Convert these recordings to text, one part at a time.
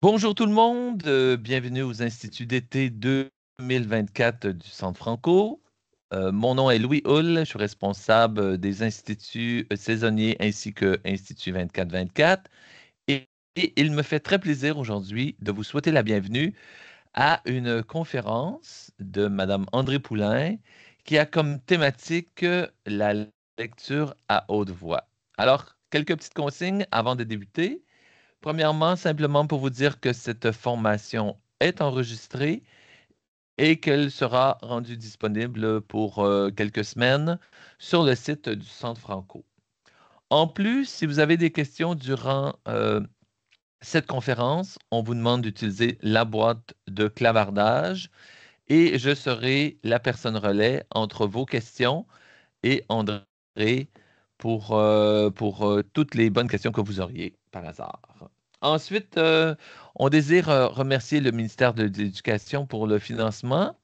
Bonjour tout le monde, euh, bienvenue aux Instituts d'été 2024 du Centre Franco. Euh, mon nom est Louis Hull, je suis responsable des instituts euh, saisonniers ainsi que Institut 24 24 et il me fait très plaisir aujourd'hui de vous souhaiter la bienvenue à une conférence de Mme André Poulain qui a comme thématique la lecture à haute voix. Alors, quelques petites consignes avant de débuter. Premièrement, simplement pour vous dire que cette formation est enregistrée et qu'elle sera rendue disponible pour euh, quelques semaines sur le site du Centre Franco. En plus, si vous avez des questions durant euh, cette conférence, on vous demande d'utiliser la boîte de clavardage et je serai la personne relais entre vos questions et André pour, euh, pour toutes les bonnes questions que vous auriez par hasard. Ensuite, euh, on désire euh, remercier le ministère de l'Éducation pour le financement.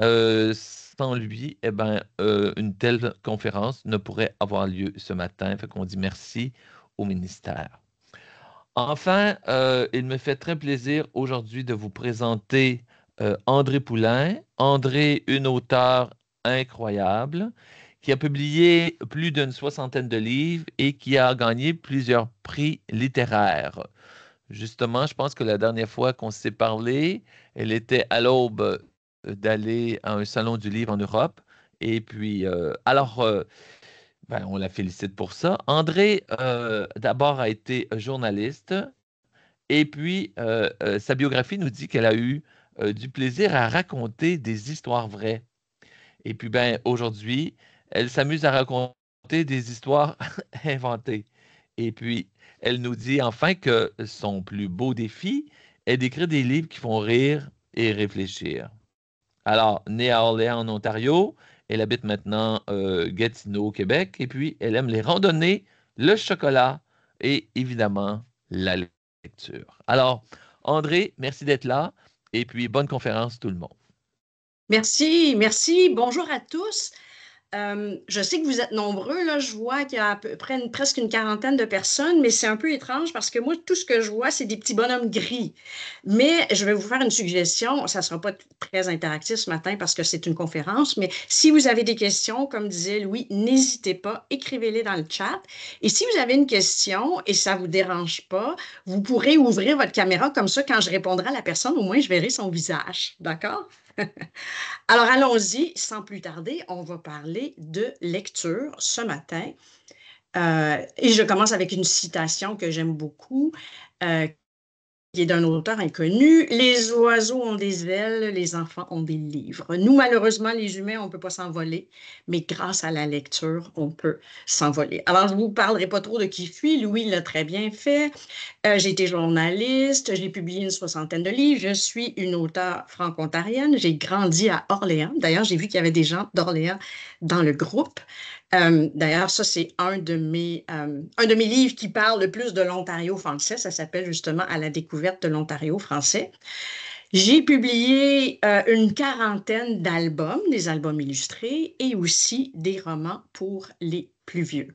Euh, sans lui, eh ben, une telle conférence ne pourrait avoir lieu ce matin. Fait qu'on dit merci au ministère. Enfin, il me fait très plaisir aujourd'hui de vous présenter André Poulain. André, une auteur incroyable qui a publié plus d'une soixantaine de livres et qui a gagné plusieurs prix littéraires. Justement, je pense que la dernière fois qu'on s'est parlé, elle était à l'aube euh, d'aller à un salon du livre en Europe. Et puis, euh, alors, euh, ben, on la félicite pour ça. André, d'abord, a été journaliste. Et puis, sa biographie nous dit qu'elle a eu du plaisir à raconter des histoires vraies. Et puis, ben, aujourd'hui, elle s'amuse à raconter des histoires inventées. Et puis, elle nous dit enfin que son plus beau défi est d'écrire des livres qui font rire et réfléchir. Alors, née à Orléans, en Ontario, elle habite maintenant euh, Gatineau, au Québec, et puis elle aime les randonnées, le chocolat et évidemment la lecture. Alors, André, merci d'être là, et puis bonne conférence tout le monde. Merci, merci. Bonjour à tous. Euh, je sais que vous êtes nombreux, là, je vois qu'il y a à peu près presque une quarantaine de personnes, mais c'est un peu étrange parce que moi, tout ce que je vois, c'est des petits bonhommes gris. Mais je vais vous faire une suggestion, ça ne sera pas très interactif ce matin parce que c'est une conférence, mais si vous avez des questions, comme disait Louis, n'hésitez pas, écrivez-les dans le chat. Et si vous avez une question et ça ne vous dérange pas, vous pourrez ouvrir votre caméra comme ça, quand je répondrai à la personne, au moins je verrai son visage, d'accord? Alors allons-y, sans plus tarder, on va parler de lecture ce matin. Euh, et je commence avec une citation que j'aime beaucoup, euh, qui est d'un auteur inconnu. Les oiseaux ont des ailes, les enfants ont des livres. Nous, malheureusement, les humains, on ne peut pas s'envoler, mais grâce à la lecture, on peut s'envoler. Alors, je ne vous parlerai pas trop de qui fuit. Louis l'a très bien fait. Euh, j'ai été journaliste, j'ai publié une soixantaine de livres. Je suis une auteure franco-ontarienne. J'ai grandi à Orléans. D'ailleurs, j'ai vu qu'il y avait des gens d'Orléans dans le groupe. Euh, d'ailleurs, ça, c'est un, de mes, euh, un de mes livres qui parle le plus de l'Ontario français. Ça s'appelle justement À la découverte de l'Ontario français. J'ai publié euh, une quarantaine d'albums, des albums illustrés et aussi des romans pour les plus vieux.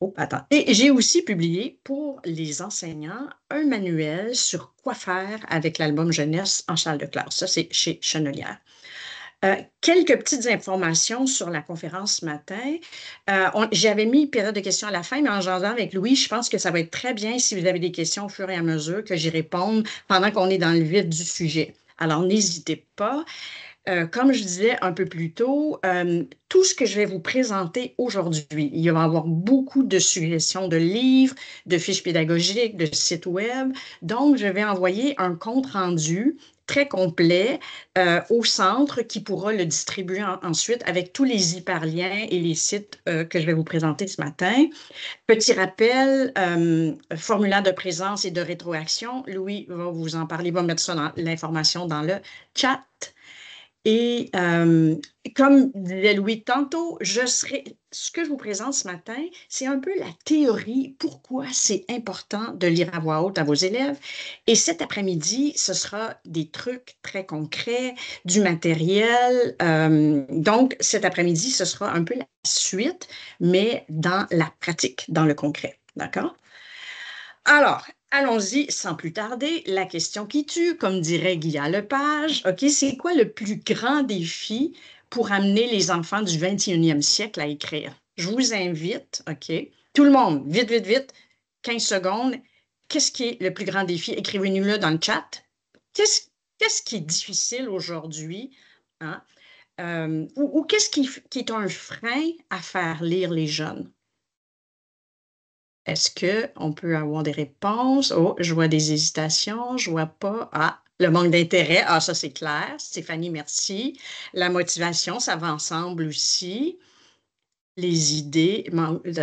oh, attends. Et j'ai aussi publié pour les enseignants un manuel sur quoi faire avec l'album jeunesse en salle de classe. Ça, c'est chez Chenelière. Euh, quelques petites informations sur la conférence ce matin. Euh, j'avais mis période de questions à la fin, mais en jardin avec Louis, je pense que ça va être très bien si vous avez des questions au fur et à mesure que j'y réponde pendant qu'on est dans le vif du sujet. Alors, n'hésitez pas. Euh, comme je disais un peu plus tôt, tout ce que je vais vous présenter aujourd'hui, il va y avoir beaucoup de suggestions de livres, de fiches pédagogiques, de sites web. Donc, je vais envoyer un compte rendu très complet euh, au centre qui pourra le distribuer ensuite avec tous les hyperliens et les sites euh, que je vais vous présenter ce matin. Petit rappel, euh, formulaire de présence et de rétroaction, Louis va vous en parler, va mettre ça dans l'information dans le chat. Et euh, comme dit Louis tantôt, je serai, ce que je vous présente ce matin, c'est un peu la théorie, pourquoi c'est important de lire à voix haute à vos élèves. Et cet après-midi, ce sera des trucs très concrets, du matériel. Euh, donc, cet après-midi, ce sera un peu la suite, mais dans la pratique, dans le concret. D'accord? Alors, Allons-y sans plus tarder. La question qui tue, comme dirait Guillaume Lepage. OK, c'est quoi le plus grand défi pour amener les enfants du 21e siècle à écrire? Je vous invite, OK, tout le monde, vite, vite, vite, 15 secondes. Qu'est-ce qui est le plus grand défi? Écrivez-nous-le dans le chat. Qu'est-ce qui est difficile aujourd'hui? Hein? Euh, ou, qu'est-ce qui est un frein à faire lire les jeunes? Est-ce qu'on peut avoir des réponses? Oh, je vois des hésitations, je vois pas. Ah, le manque d'intérêt, ah, ça c'est clair. Stéphanie, merci. La motivation, ça va ensemble aussi. Les idées,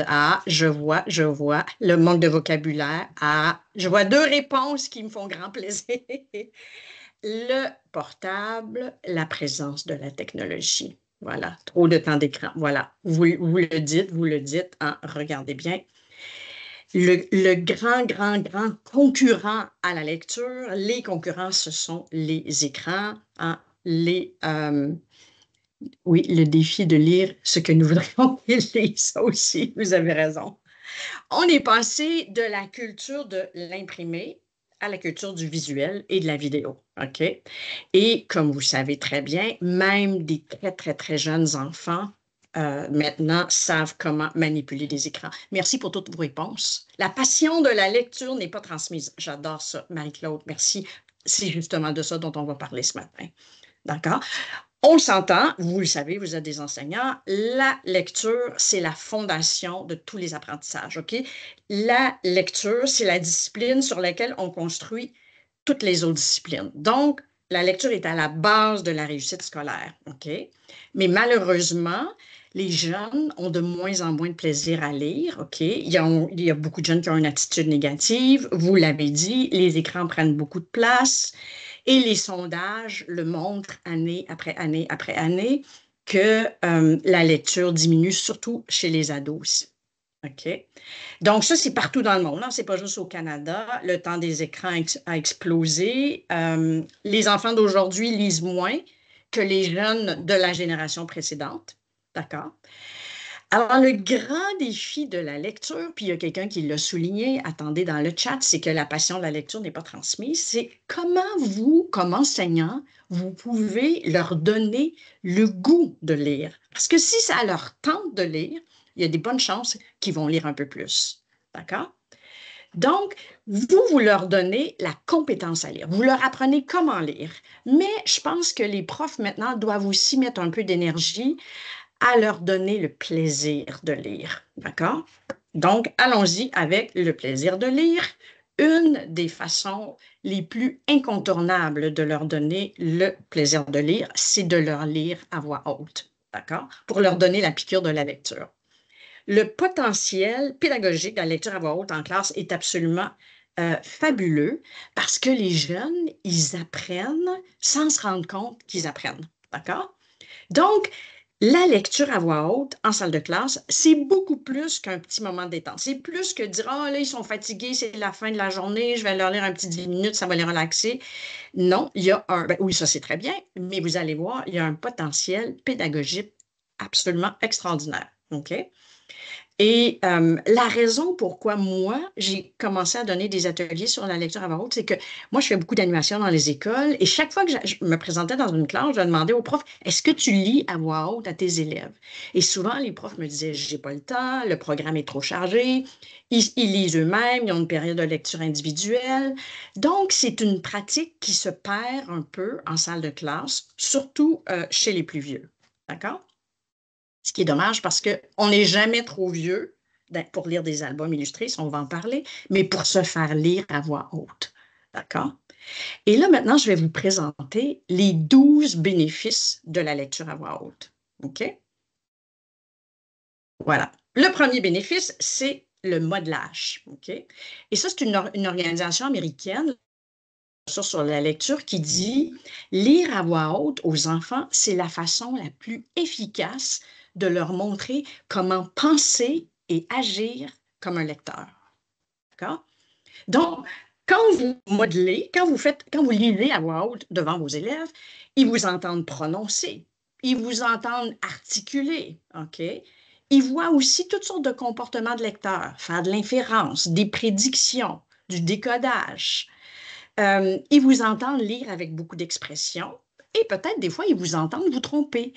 ah, je vois, je vois. Le manque de vocabulaire, ah, je vois deux réponses qui me font grand plaisir. le portable, la présence de la technologie. Voilà, trop de temps d'écran. Voilà, vous, le dites, vous le dites, hein. regardez bien le, grand, grand, grand concurrent à la lecture, les concurrents, ce sont les écrans, hein, les, euh, oui, le défi de lire ce que nous voudrions qu'ils lisent, ça aussi, vous avez raison. On est passé de la culture de l'imprimé à la culture du visuel et de la vidéo. OK? Et comme vous savez très bien, même des très, très, très jeunes enfants euh, maintenant savent comment manipuler des écrans. Merci pour toutes vos réponses. La passion de la lecture n'est pas transmise. J'adore ça, Marie-Claude. Merci. C'est justement de ça dont on va parler ce matin. D'accord? On s'entend, vous le savez, vous êtes des enseignants, la lecture, c'est la fondation de tous les apprentissages, OK? La lecture, c'est la discipline sur laquelle on construit toutes les autres disciplines. Donc, la lecture est à la base de la réussite scolaire, OK? Mais malheureusement, les jeunes ont de moins en moins de plaisir à lire, OK? Il y a, beaucoup de jeunes qui ont une attitude négative, vous l'avez dit, les écrans prennent beaucoup de place et les sondages le montrent année après année après année que euh, la lecture diminue, surtout chez les ados OK. Donc, ça, c'est partout dans le monde. Hein? Ce n'est pas juste au Canada. Le temps des écrans a explosé. Euh, les enfants d'aujourd'hui lisent moins que les jeunes de la génération précédente. D'accord. Alors, le grand défi de la lecture, puis il y a quelqu'un qui l'a souligné, attendez dans le chat, c'est que la passion de la lecture n'est pas transmise. C'est comment vous, comme enseignant, vous pouvez leur donner le goût de lire. Parce que si ça leur tente de lire, il y a des bonnes chances qu'ils vont lire un peu plus. D'accord? Donc, vous, vous leur donnez la compétence à lire. Vous leur apprenez comment lire. Mais je pense que les profs maintenant doivent aussi mettre un peu d'énergie à leur donner le plaisir de lire. D'accord? Donc, allons-y avec le plaisir de lire, une des façons les plus incontournables de leur donner le plaisir de lire, c'est de leur lire à voix haute, d'accord? Pour leur donner la piqûre de la lecture le potentiel pédagogique de la lecture à voix haute en classe est absolument euh, fabuleux parce que les jeunes, ils apprennent sans se rendre compte qu'ils apprennent. D'accord? Donc, la lecture à voix haute en salle de classe, c'est beaucoup plus qu'un petit moment de détente. C'est plus que dire Ah, oh, là, ils sont fatigués, c'est la fin de la journée, je vais leur lire un petit 10 minutes, ça va les relaxer. Non, il y a un. Ben oui, ça, c'est très bien, mais vous allez voir, il y a un potentiel pédagogique absolument extraordinaire. OK? Et euh, la raison pourquoi moi, j'ai commencé à donner des ateliers sur la lecture à voix haute, c'est que moi, je fais beaucoup d'animation dans les écoles et chaque fois que je me présentais dans une classe, je demandais au prof, est-ce que tu lis à voix haute à tes élèves? Et souvent, les profs me disaient, j'ai pas le temps, le programme est trop chargé, ils, lisent eux-mêmes, ils ont une période de lecture individuelle. Donc, c'est une pratique qui se perd un peu en salle de classe, surtout euh, chez les plus vieux. D'accord? ce qui est dommage parce qu'on n'est jamais trop vieux ben, pour lire des albums illustrés, on va en parler, mais pour se faire lire à voix haute. D'accord? Et là, maintenant, je vais vous présenter les 12 bénéfices de la lecture à voix haute. OK? Voilà. Le premier bénéfice, c'est le modelage. OK? Et ça, c'est une, organisation américaine sur la lecture qui dit lire à voix haute aux enfants, c'est la façon la plus efficace de leur montrer comment penser et agir comme un lecteur. Donc, quand vous modelez, quand vous faites, quand vous lisez à voix haute devant vos élèves, ils vous entendent prononcer, ils vous entendent articuler, OK? Ils voient aussi toutes sortes de comportements de lecteurs, faire de l'inférence, des prédictions, du décodage. Euh, ils vous entendent lire avec beaucoup d'expression et peut-être des fois ils vous entendent vous tromper.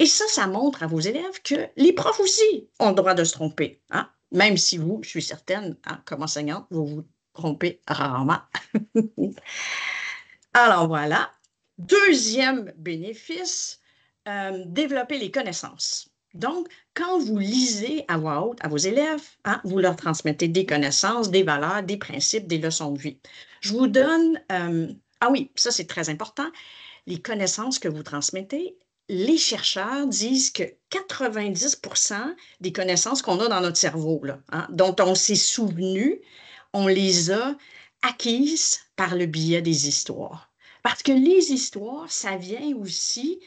Et ça, ça montre à vos élèves que les profs aussi ont le droit de se tromper. Hein, même si vous, je suis certaine, hein, comme enseignante, vous vous trompez rarement. Alors voilà. Deuxième bénéfice, euh, développer les connaissances. Donc, quand vous lisez à voix haute à vos élèves, hein, vous leur transmettez des connaissances, des valeurs, des principes, des leçons de vie. Je vous donne, euh, ah oui, ça c'est très important, les connaissances que vous transmettez, les chercheurs disent que 90 des connaissances qu'on a dans notre cerveau, hein, dont on s'est souvenu, on les a acquises par le biais des histoires. Parce que les histoires, ça vient aussi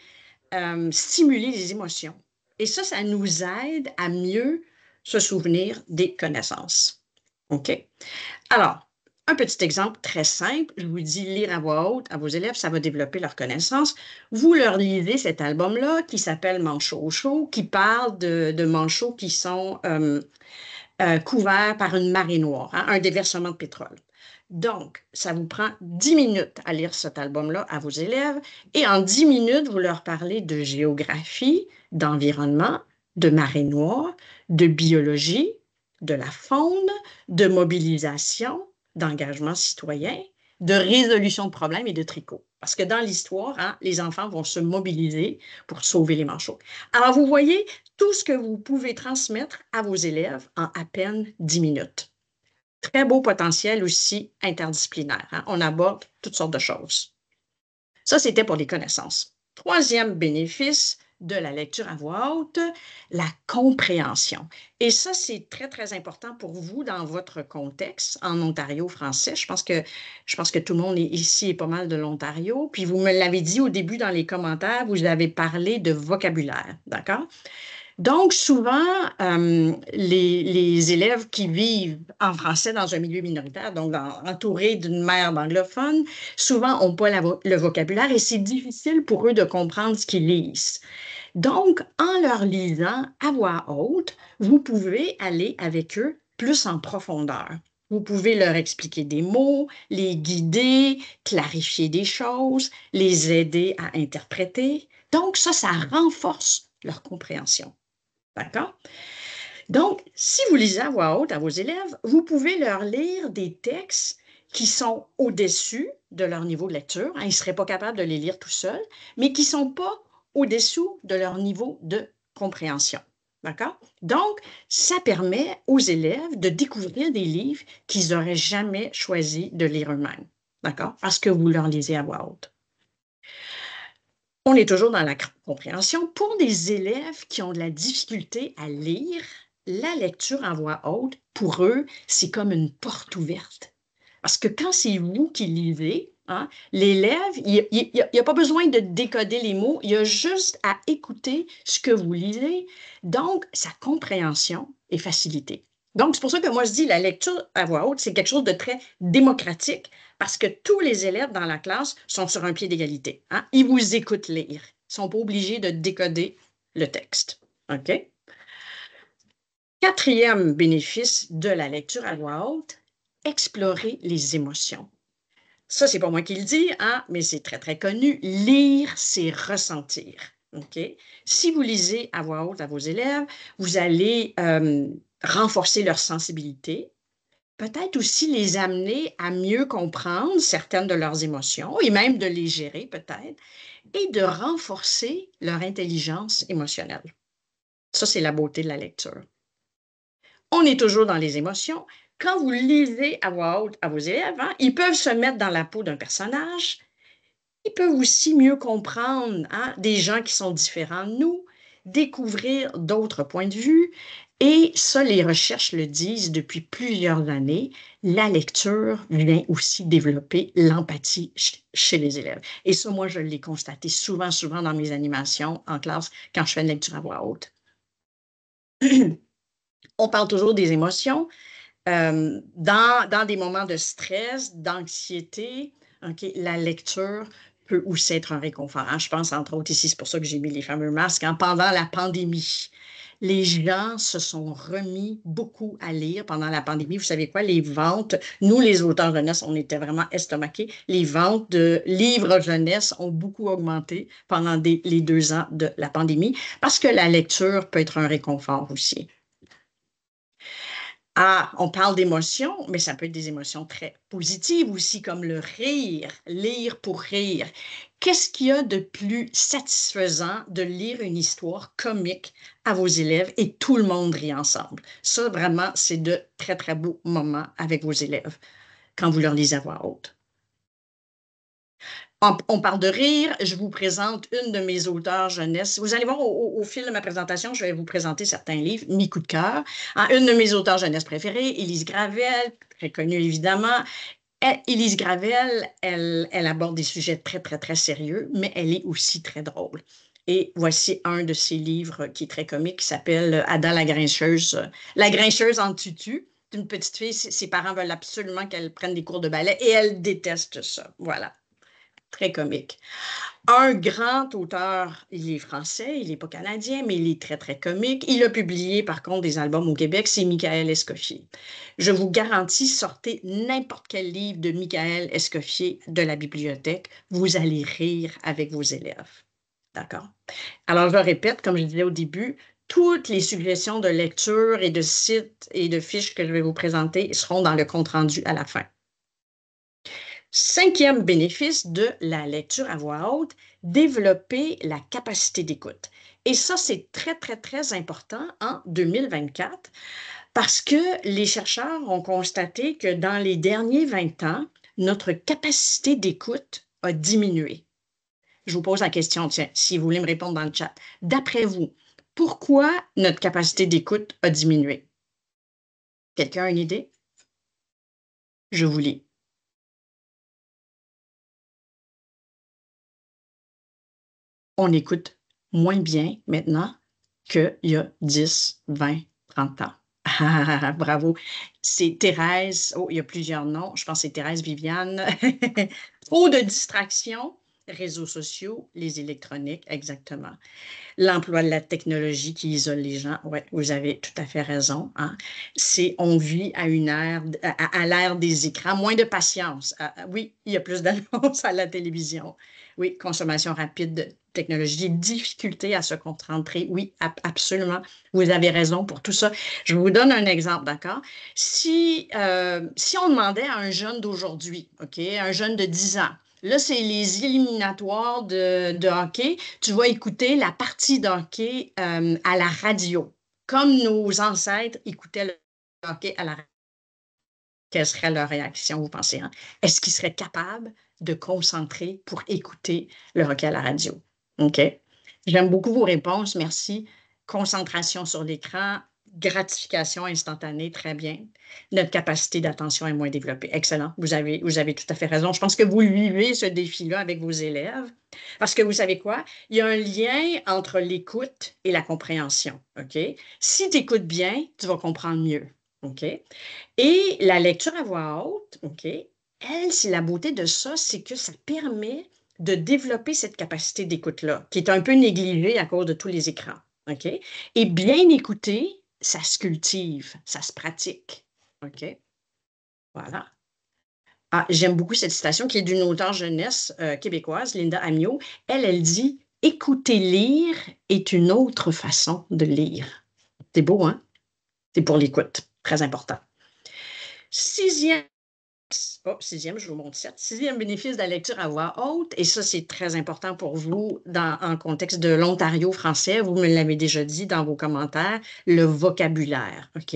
euh, stimuler les émotions. Et ça, ça nous aide à mieux se souvenir des connaissances. OK? Alors, un petit exemple très simple, je vous dis lire à voix haute à vos élèves, ça va développer leur connaissance. Vous leur lisez cet album-là qui s'appelle Manchot chaud, qui parle de, manchots qui sont euh, euh, couverts par une marée noire, hein, un déversement de pétrole. Donc, ça vous prend 10 minutes à lire cet album-là à vos élèves et en dix minutes, vous leur parlez de géographie, d'environnement, de marée noire, de biologie, de la faune, de mobilisation, d'engagement citoyen, de résolution de problèmes et de tricot. Parce que dans l'histoire, hein, les enfants vont se mobiliser pour sauver les manchots. Alors, vous voyez tout ce que vous pouvez transmettre à vos élèves en à peine 10 minutes. Très beau potentiel aussi interdisciplinaire. Hein. On aborde toutes sortes de choses. Ça, c'était pour les connaissances. Troisième bénéfice, de la lecture à voix haute, la compréhension. Et ça, c'est très, très important pour vous dans votre contexte en Ontario français. Je pense que, je pense que tout le monde est ici et pas mal de l'Ontario. Puis vous me l'avez dit au début dans les commentaires, vous avez parlé de vocabulaire, d'accord? Donc, souvent, euh, les, les, élèves qui vivent en français dans un milieu minoritaire, donc entourés d'une mère anglophone, souvent n'ont pas le vocabulaire et c'est difficile pour eux de comprendre ce qu'ils lisent. Donc, en leur lisant à voix haute, vous pouvez aller avec eux plus en profondeur. Vous pouvez leur expliquer des mots, les guider, clarifier des choses, les aider à interpréter. Donc, ça, ça renforce leur compréhension. D'accord? Donc, si vous lisez à voix haute à vos élèves, vous pouvez leur lire des textes qui sont au-dessus de leur niveau de lecture. Hein, ils ne seraient pas capables de les lire tout seuls, mais qui ne sont pas au-dessous de leur niveau de compréhension. D'accord? Donc, ça permet aux élèves de découvrir des livres qu'ils n'auraient jamais choisi de lire eux-mêmes. D'accord? Parce que vous leur lisez à voix haute. On est toujours dans la compréhension. Pour des élèves qui ont de la difficulté à lire, la lecture en voix haute, pour eux, c'est comme une porte ouverte. Parce que quand c'est vous qui lisez, hein, l'élève, il a pas besoin de décoder les mots, il a juste à écouter ce que vous lisez. Donc, sa compréhension est facilitée. Donc, c'est pour ça que moi, je dis la lecture à voix haute, c'est quelque chose de très démocratique parce que tous les élèves dans la classe sont sur un pied d'égalité. Hein. Ils vous écoutent lire. Ils ne sont pas obligés de décoder le texte. OK? Quatrième bénéfice de la lecture à voix haute, explorer les émotions. Ça, c'est pas moi qui le dis, hein, mais c'est très, très connu. Lire, c'est ressentir. Si vous lisez à voix haute à vos élèves, vous allez euh, renforcer leur sensibilité, peut-être aussi les amener à mieux comprendre certaines de leurs émotions et même de les gérer peut-être, et de renforcer leur intelligence émotionnelle. Ça, c'est la beauté de la lecture. On est toujours dans les émotions. Quand vous lisez à voix haute à vos élèves, hein, ils peuvent se mettre dans la peau d'un personnage. Ils peuvent aussi mieux comprendre hein, des gens qui sont différents de nous, découvrir d'autres points de vue, et ça, les recherches le disent depuis plusieurs années, la lecture vient aussi développer l'empathie chez les élèves. Et ça, moi, je l'ai constaté souvent, souvent dans mes animations en classe quand je fais une lecture à voix haute. On parle toujours des émotions. Euh, dans, des moments de stress, d'anxiété, la lecture peut aussi être un réconfort. Hein. Je pense, entre autres, ici, c'est pour ça que j'ai mis les fameux masques, hein, pendant la pandémie les gens se sont remis beaucoup à lire pendant la pandémie. Vous savez quoi, les ventes, nous les auteurs jeunesse, on était vraiment estomaqués. Les ventes de livres jeunesse ont beaucoup augmenté pendant les deux ans de la pandémie parce que la lecture peut être un réconfort aussi. Ah, on parle d'émotions, mais ça peut être des émotions très positives aussi, comme le rire, lire pour rire. Qu'est-ce qu'il y a de plus satisfaisant de lire une histoire comique à vos élèves et tout le monde rit ensemble? Ça, vraiment, c'est de très, très beaux moments avec vos élèves quand vous leur lisez à voix haute. On, parle de rire. Je vous présente une de mes auteurs jeunesse. Vous allez voir, au, fil de ma présentation, je vais vous présenter certains livres, mi-coup de cœur. Ah, une de mes auteurs jeunesse préférées, Elise Gravel, très connue évidemment. Elise Gravel, elle, aborde des sujets très, très, très sérieux, mais elle est aussi très drôle. Et voici un de ses livres qui est très comique, qui s'appelle Ada la grincheuse, la grincheuse en tutu Une petite fille. Ses parents veulent absolument qu'elle prenne des cours de ballet et elle déteste ça. Voilà très comique. Un grand auteur, il est français, il n'est pas canadien, mais il est très, très comique. Il a publié, par contre, des albums au Québec, c'est Michael Escoffier. Je vous garantis, sortez n'importe quel livre de Michael Escoffier de la bibliothèque, vous allez rire avec vos élèves. D'accord? Alors, je répète, comme je disais au début, toutes les suggestions de lecture et de sites et de fiches que je vais vous présenter seront dans le compte-rendu à la fin. Cinquième bénéfice de la lecture à voix haute, développer la capacité d'écoute. Et ça, c'est très, très, très important en 2024 parce que les chercheurs ont constaté que dans les derniers 20 ans, notre capacité d'écoute a diminué. Je vous pose la question, tiens, si vous voulez me répondre dans le chat. D'après vous, pourquoi notre capacité d'écoute a diminué? Quelqu'un a une idée? Je vous lis. on écoute moins bien maintenant qu'il y a 10, 20, 30 ans. bravo. C'est Thérèse. Oh, il y a plusieurs noms. Je pense que c'est Thérèse Viviane. Trop de distractions réseaux sociaux, les électroniques, exactement. L'emploi de la technologie qui isole les gens, oui, vous avez tout à fait raison. Hein. C'est on vit à une ère, à, l'ère des écrans, moins de patience. Ah, ah, oui, il y a plus d'annonces à la télévision. Oui, consommation rapide de technologie, difficulté à se concentrer. Oui, absolument. Vous avez raison pour tout ça. Je vous donne un exemple, d'accord? Si, euh, si on demandait à un jeune d'aujourd'hui, OK, un jeune de 10 ans, Là, c'est les éliminatoires de, hockey. Tu vas écouter la partie de hockey euh, à la radio, comme nos ancêtres écoutaient le hockey à la radio. Quelle serait leur réaction, vous pensez? Hein? Est-ce qu'ils seraient capables de concentrer pour écouter le hockey à la radio? OK? J'aime beaucoup vos réponses. Merci. Concentration sur l'écran, gratification instantanée, très bien. Notre capacité d'attention est moins développée. Excellent. Vous avez, vous avez tout à fait raison. Je pense que vous vivez ce défi-là avec vos élèves parce que vous savez quoi? Il y a un lien entre l'écoute et la compréhension. Si tu écoutes bien, tu vas comprendre mieux. Et la lecture à voix haute, OK? Elle, c'est la beauté de ça, c'est que ça permet de développer cette capacité d'écoute-là, qui est un peu négligée à cause de tous les écrans. Et bien écouter, ça se cultive, ça se pratique. OK? Voilà. Ah, j'aime beaucoup cette citation qui est d'une auteure jeunesse euh, québécoise, Linda Amio. Elle, elle dit Écouter lire est une autre façon de lire. C'est beau, hein? C'est pour l'écoute, très important. Sixième Oh, sixième, je vous montre sept. Sixième bénéfice de la lecture à voix haute, et ça, c'est très important pour vous dans, en contexte de l'Ontario français. Vous me l'avez déjà dit dans vos commentaires, le vocabulaire. OK?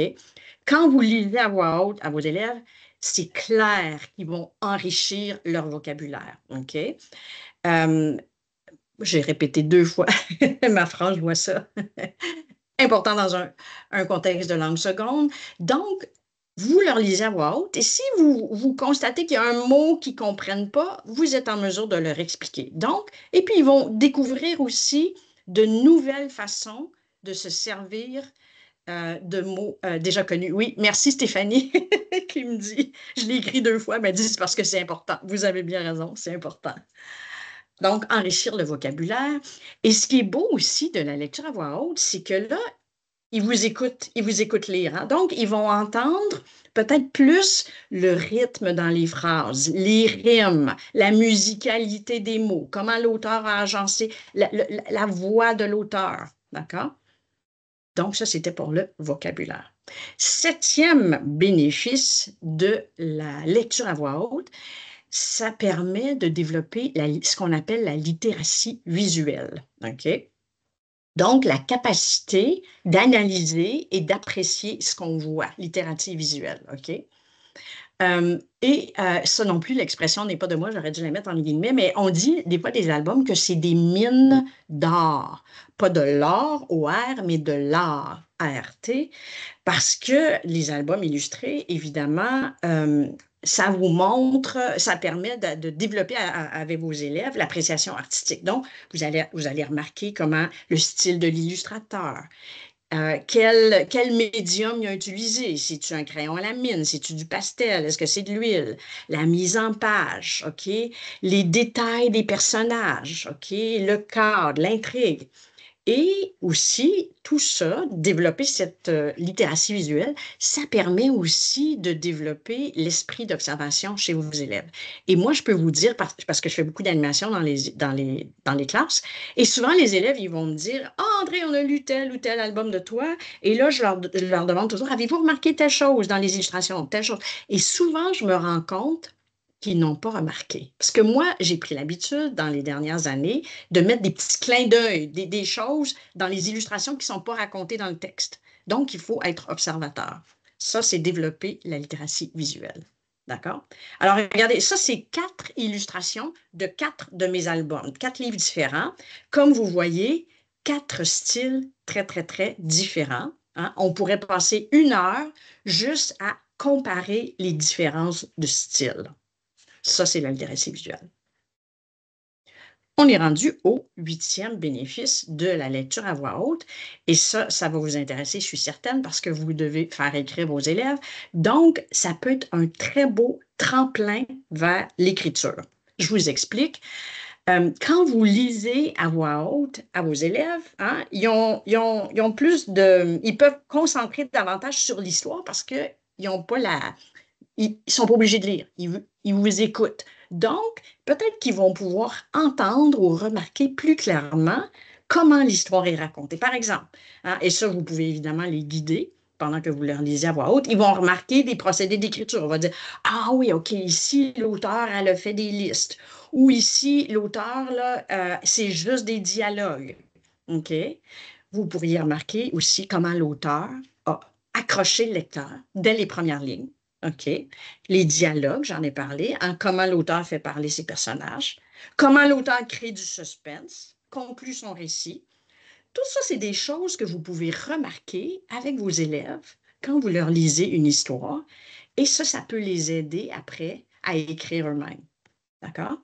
Quand vous lisez à voix haute à vos élèves, c'est clair qu'ils vont enrichir leur vocabulaire. OK? Euh, j'ai répété deux fois ma phrase, je vois ça. Important dans un, un contexte de langue seconde. Donc, vous leur lisez à voix haute et si vous, vous constatez qu'il y a un mot qu'ils ne comprennent pas, vous êtes en mesure de leur expliquer. Donc, et puis ils vont découvrir aussi de nouvelles façons de se servir euh, de mots euh, déjà connus. Oui, merci Stéphanie qui me dit, je l'ai écrit deux fois, mais dit c'est parce que c'est important. Vous avez bien raison, c'est important. Donc, enrichir le vocabulaire. Et ce qui est beau aussi de la lecture à voix haute, c'est que là, ils vous écoutent, ils vous écoutent lire. Hein. Donc, ils vont entendre peut-être plus le rythme dans les phrases, les rimes, la musicalité des mots, comment l'auteur a agencé la, voix de l'auteur. D'accord? Donc, ça, c'était pour le vocabulaire. Septième bénéfice de la lecture à voix haute, ça permet de développer ce qu'on appelle la littératie visuelle. OK? Donc, la capacité d'analyser et d'apprécier ce qu'on voit, littératie visuelle, OK? Euh, et euh, ça non plus, l'expression n'est pas de moi, j'aurais dû la mettre en guillemets, mais on dit des fois des albums que c'est des mines d'or. Pas de l'or, O-R, mais de l'art, a parce que les albums illustrés, évidemment, euh, ça vous montre, ça permet de, développer avec vos élèves l'appréciation artistique. Donc, vous allez, remarquer comment le style de l'illustrateur, euh, quel, médium il a utilisé, si tu un crayon à la mine, si tu du pastel, est-ce que c'est de l'huile, la mise en page, les détails des personnages, le cadre, l'intrigue. Et aussi, tout ça, développer cette euh, littératie visuelle, ça permet aussi de développer l'esprit d'observation chez vos élèves. Et moi, je peux vous dire, parce que je fais beaucoup d'animation dans les, dans, les, dans les classes, et souvent les élèves, ils vont me dire, ah, André, on a lu tel ou tel album de toi. Et là, je leur, je leur demande toujours, avez-vous remarqué telle chose dans les illustrations, telle chose? Et souvent, je me rends compte qui n'ont pas remarqué. Parce que moi, j'ai pris l'habitude dans les dernières années de mettre des petits clins d'œil, des, choses dans les illustrations qui ne sont pas racontées dans le texte. Donc, il faut être observateur. Ça, c'est développer la littératie visuelle. D'accord? Alors, regardez, ça, c'est quatre illustrations de quatre de mes albums, quatre livres différents. Comme vous voyez, quatre styles très, très, très différents. Hein. On pourrait passer une heure juste à comparer les différences de style. Ça, c'est l'intérêt visuel. On est rendu au huitième bénéfice de la lecture à voix haute. Et ça, ça va vous intéresser, je suis certaine, parce que vous devez faire écrire vos élèves. Donc, ça peut être un très beau tremplin vers l'écriture. Je vous explique. Euh, quand vous lisez à voix haute à vos élèves, hein, ils, ont, plus de. Ils peuvent concentrer davantage sur l'histoire parce qu'ils n'ont pas la. Ils ne sont pas obligés de lire. Ils, ils vous écoutent. Donc, peut-être qu'ils vont pouvoir entendre ou remarquer plus clairement comment l'histoire est racontée, par exemple. Hein, et ça, vous pouvez évidemment les guider pendant que vous leur lisez à voix haute, ils vont remarquer des procédés d'écriture. On va dire Ah oui, OK, ici, l'auteur, elle a fait des listes. Ou ici, l'auteur, là, euh, c'est juste des dialogues. OK? Vous pourriez remarquer aussi comment l'auteur a accroché le lecteur dès les premières lignes OK? Les dialogues, j'en ai parlé, En hein, comment l'auteur fait parler ses personnages, comment l'auteur crée du suspense, conclut son récit. Tout ça, c'est des choses que vous pouvez remarquer avec vos élèves quand vous leur lisez une histoire. Et ça, ça peut les aider après à écrire eux-mêmes. D'accord?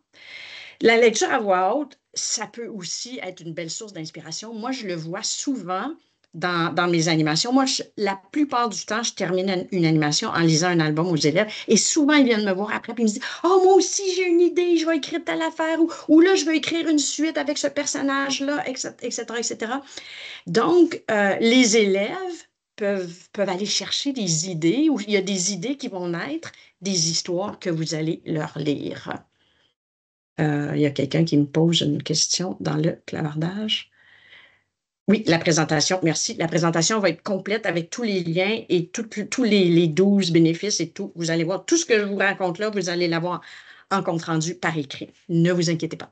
La lecture à voix haute, ça peut aussi être une belle source d'inspiration. Moi, je le vois souvent dans, mes animations. Moi, la plupart du temps, je termine une, animation en lisant un album aux élèves et souvent, ils viennent me voir après et me disent « Oh, moi aussi, j'ai une idée, je vais écrire telle affaire ou, là, je vais écrire une suite avec ce personnage-là, etc., etc., Donc, euh, les élèves peuvent, aller chercher des idées ou il y a des idées qui vont naître des histoires que vous allez leur lire. Euh, il y a quelqu'un qui me pose une question dans le clavardage. Oui, la présentation, merci. La présentation va être complète avec tous les liens et tous les, douze 12 bénéfices et tout. Vous allez voir tout ce que je vous raconte là, vous allez l'avoir en compte rendu par écrit. Ne vous inquiétez pas.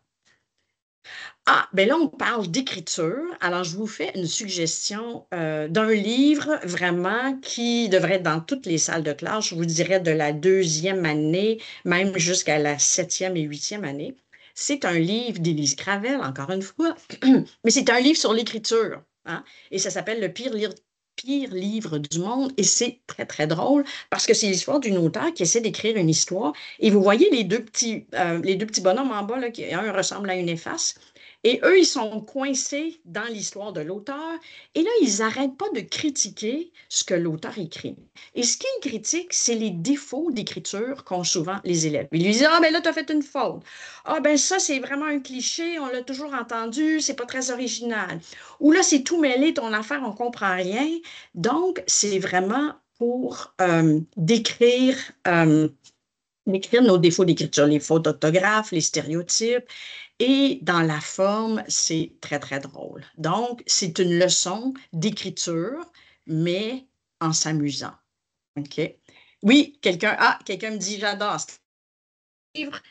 Ah, ben là, on parle d'écriture. Alors, je vous fais une suggestion euh, d'un livre vraiment qui devrait être dans toutes les salles de classe, je vous dirais de la deuxième année, même jusqu'à la septième et huitième année. C'est un livre d'Élise Cravel, encore une fois, mais c'est un livre sur l'écriture. Hein, et ça s'appelle Le pire, livre, du monde. Et c'est très, très drôle parce que c'est l'histoire d'une auteure qui essaie d'écrire une histoire. Et vous voyez les deux petits, euh, bonhommes en bas, qui, un ressemble à une efface et eux, ils sont coincés dans l'histoire de l'auteur. Et là, ils n'arrêtent pas de critiquer ce que l'auteur écrit. Et ce qu'ils critiquent, c'est les défauts d'écriture qu'ont souvent les élèves. Ils lui disent Ah, ben là, tu as fait une faute. Ah, ben ça, c'est vraiment un cliché, on l'a toujours entendu, c'est pas très original. Ou là, c'est tout mêlé, ton affaire, on comprend rien. Donc, c'est vraiment pour euh, décrire. Euh, décrire nos défauts d'écriture, les fautes d'orthographe, les stéréotypes, et dans la forme, c'est très, très drôle. Donc, c'est une leçon d'écriture, mais en s'amusant. OK? Oui, quelqu'un ah, quelqu'un me dit, j'adore ce livre.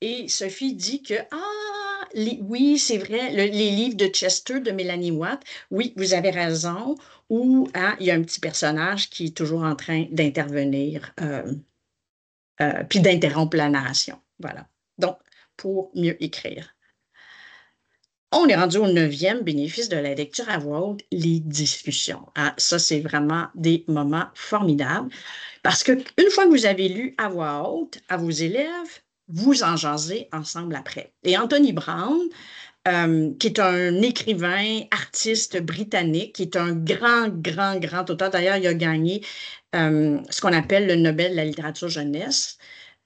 Et Sophie dit que, ah, oui, c'est vrai, les livres de Chester de Mélanie Watt, oui, vous avez raison, Ou, hein, il y a un petit personnage qui est toujours en train d'intervenir, euh, euh, puis d'interrompre la narration. Voilà. Donc, pour mieux écrire. On est rendu au neuvième bénéfice de la lecture à voix haute, les discussions. Ah, Ça, c'est vraiment des moments formidables parce qu'une fois que vous avez lu à voix haute à vos élèves, vous en jasez ensemble après. Et Anthony Brown, euh, qui est un écrivain, artiste britannique, qui est un grand, grand, grand auteur. D'ailleurs, il a gagné euh, ce qu'on appelle le Nobel de la littérature jeunesse.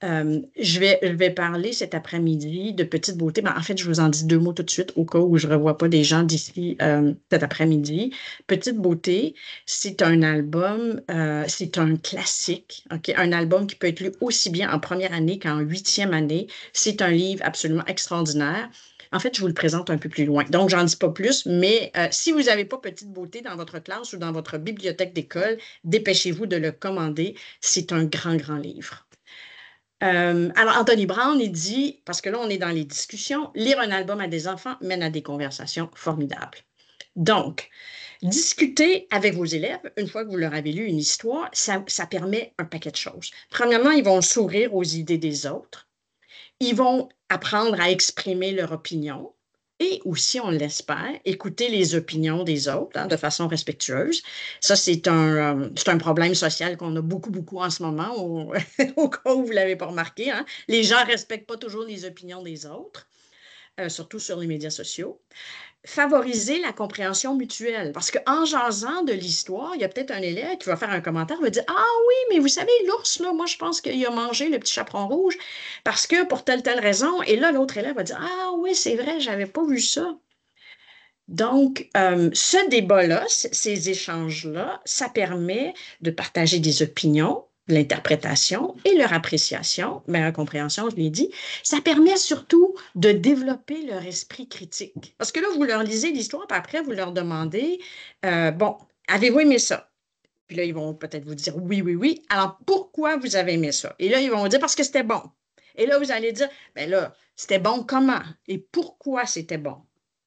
Euh, je, vais, je vais parler cet après-midi de Petite Beauté. Ben, en fait, je vous en dis deux mots tout de suite au cas où je ne revois pas des gens d'ici euh, cet après-midi. Petite Beauté, c'est un album, euh, c'est un classique, okay? un album qui peut être lu aussi bien en première année qu'en huitième année. C'est un livre absolument extraordinaire. En fait, je vous le présente un peu plus loin. Donc, j'en dis pas plus, mais si vous n'avez pas Petite Beauté dans votre classe ou dans votre bibliothèque d'école, dépêchez-vous de le commander. C'est un grand, grand livre. Euh, alors, Anthony Brown, il dit, parce que là, on est dans les discussions, lire un album à des enfants mène à des conversations formidables. Donc, discuter avec vos élèves, une fois que vous leur avez lu une histoire, ça, ça permet un paquet de choses. Premièrement, ils vont sourire aux idées des autres. Ils vont apprendre à exprimer leur opinion et aussi, on l'espère, écouter les opinions des autres hein, de façon respectueuse. Ça, c'est un, euh, un problème social qu'on a beaucoup, beaucoup en ce moment, au, cas où vous ne l'avez pas remarqué. Hein. Les gens ne respectent pas toujours les opinions des autres, euh, surtout sur les médias sociaux favoriser la compréhension mutuelle. Parce qu'en jasant de l'histoire, il y a peut-être un élève qui va faire un commentaire, va dire Ah oui, mais vous savez, l'ours, là, moi, je pense qu'il a mangé le petit chaperon rouge parce que pour telle, telle raison. Et là, l'autre élève va dire Ah oui, c'est vrai, j'avais pas vu ça. Donc, euh, ce débat-là, ces échanges-là, ça permet de partager des opinions, l'interprétation et leur appréciation, meilleure compréhension, je l'ai dit, ça permet surtout de développer leur esprit critique. Parce que là, vous leur lisez l'histoire, puis après, vous leur demandez, euh, bon, avez-vous aimé ça? Puis là, ils vont peut-être vous dire oui, oui, oui. Alors, pourquoi vous avez aimé ça? Et là, ils vont vous dire parce que c'était bon. Et là, vous allez dire, ben là, c'était bon comment et pourquoi c'était bon?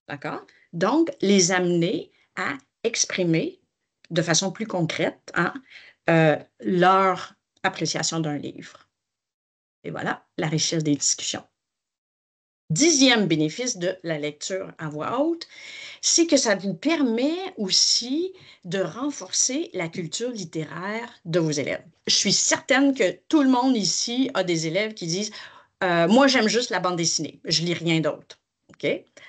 D'accord? Donc, les amener à exprimer de façon plus concrète hein, euh, leur appréciation d'un livre. Et voilà la richesse des discussions. Dixième bénéfice de la lecture à voix haute, c'est que ça vous permet aussi de renforcer la culture littéraire de vos élèves. Je suis certaine que tout le monde ici a des élèves qui disent euh, Moi, j'aime juste la bande dessinée, je lis rien d'autre.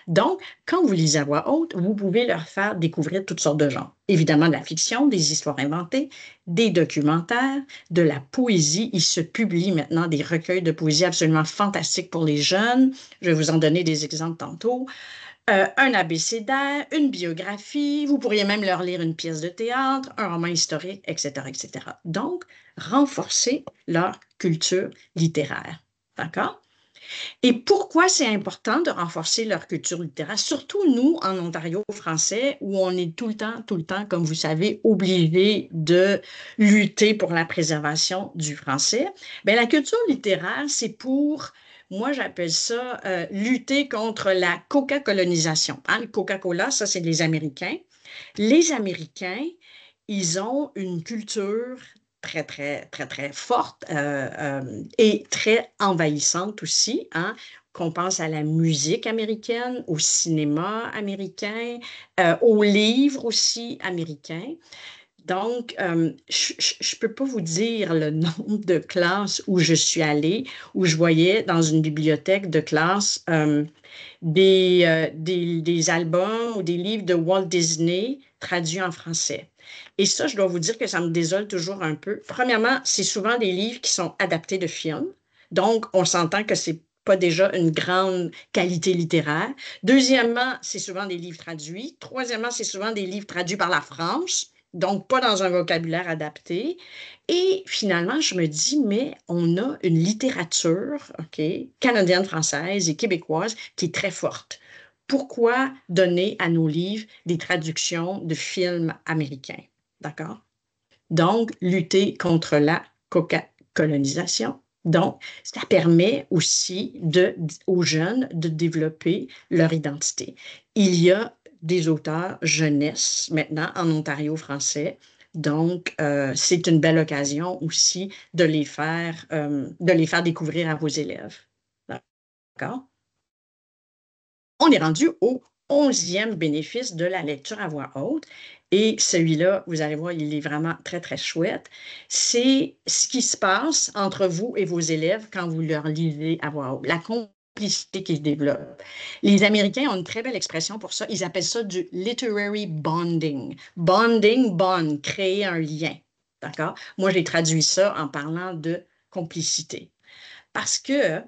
Donc, quand vous lisez à voix haute, vous pouvez leur faire découvrir toutes sortes de genres. Évidemment, de la fiction, des histoires inventées, des documentaires, de la poésie. Il se publie maintenant des recueils de poésie absolument fantastiques pour les jeunes. Je vais vous en donner des exemples tantôt. Euh, un abécédaire, une biographie, vous pourriez même leur lire une pièce de théâtre, un roman historique, etc., etc. Donc, renforcer leur culture littéraire. D'accord? Et pourquoi c'est important de renforcer leur culture littéraire, surtout nous en Ontario français, où on est tout le temps, tout le temps, comme vous savez, obligé de lutter pour la préservation du français. Bien, la culture littéraire, c'est pour moi, j'appelle ça euh, lutter contre la coca-colonisation. Hein, le Coca-Cola, ça, c'est les Américains. Les Américains, ils ont une culture très, très, très, très forte euh, euh, et très envahissante aussi. Hein. Qu'on pense à la musique américaine, au cinéma américain, euh, aux livres aussi américains. Donc, je ne peux pas vous dire le nombre de classes où je suis allée, où je voyais dans une bibliothèque de classe des, des, des, albums ou des livres de Walt Disney traduits en français. Et ça, je dois vous dire que ça me désole toujours un peu. Premièrement, c'est souvent des livres qui sont adaptés de films. Donc, on s'entend que ce n'est pas déjà une grande qualité littéraire. Deuxièmement, c'est souvent des livres traduits. Troisièmement, c'est souvent des livres traduits par la France, donc pas dans un vocabulaire adapté. Et finalement, je me dis, mais on a une littérature, canadienne, française et québécoise qui est très forte pourquoi donner à nos livres des traductions de films américains? D'accord? Donc, lutter contre la colonisation Donc, ça permet aussi aux jeunes de développer leur identité. Il y a des auteurs jeunesse maintenant en Ontario français. Donc, euh, c'est une belle occasion aussi de les faire, euh, de les faire découvrir à vos élèves. D'accord? On est rendu au onzième bénéfice de la lecture à voix haute. Et celui-là, vous allez voir, il est vraiment très, très chouette. C'est ce qui se passe entre vous et vos élèves quand vous leur lisez à voix haute. La complicité qu'ils développent. Les Américains ont une très belle expression pour ça. Ils appellent ça du literary bonding. Bonding, bond, créer un lien. D'accord? Moi, j'ai traduit ça en parlant de complicité. Parce que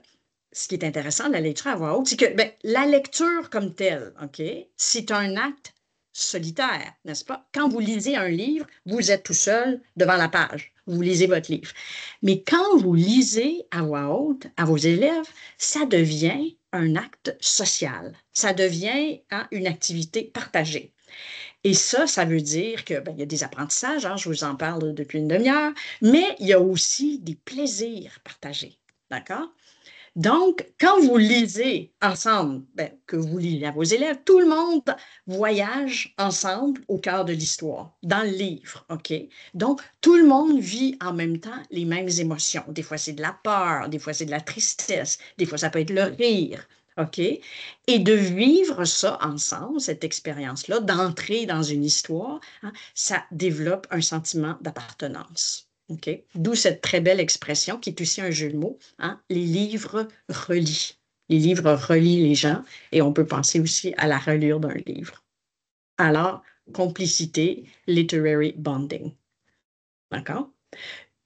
ce qui est intéressant de la lecture à voix haute, c'est que ben, la lecture comme telle, OK, c'est un acte solitaire, n'est-ce pas? Quand vous lisez un livre, vous êtes tout seul devant la page. Vous lisez votre livre. Mais quand vous lisez à voix haute à vos élèves, ça devient un acte social. Ça devient hein, une activité partagée. Et ça, ça veut dire qu'il ben, y a des apprentissages, hein, je vous en parle depuis une demi-heure, mais il y a aussi des plaisirs partagés. D'accord? Donc, quand vous lisez ensemble, ben, que vous lisez à vos élèves, tout le monde voyage ensemble au cœur de l'histoire, dans le livre, OK? Donc, tout le monde vit en même temps les mêmes émotions. Des fois, c'est de la peur, des fois, c'est de la tristesse, des fois, ça peut être le rire, OK? Et de vivre ça ensemble, cette expérience-là, d'entrer dans une histoire, hein, ça développe un sentiment d'appartenance. D'où cette très belle expression qui est aussi un jeu de mots. Hein? Les livres relient. Les livres relient les gens et on peut penser aussi à la reliure d'un livre. Alors, complicité, literary bonding. D'accord?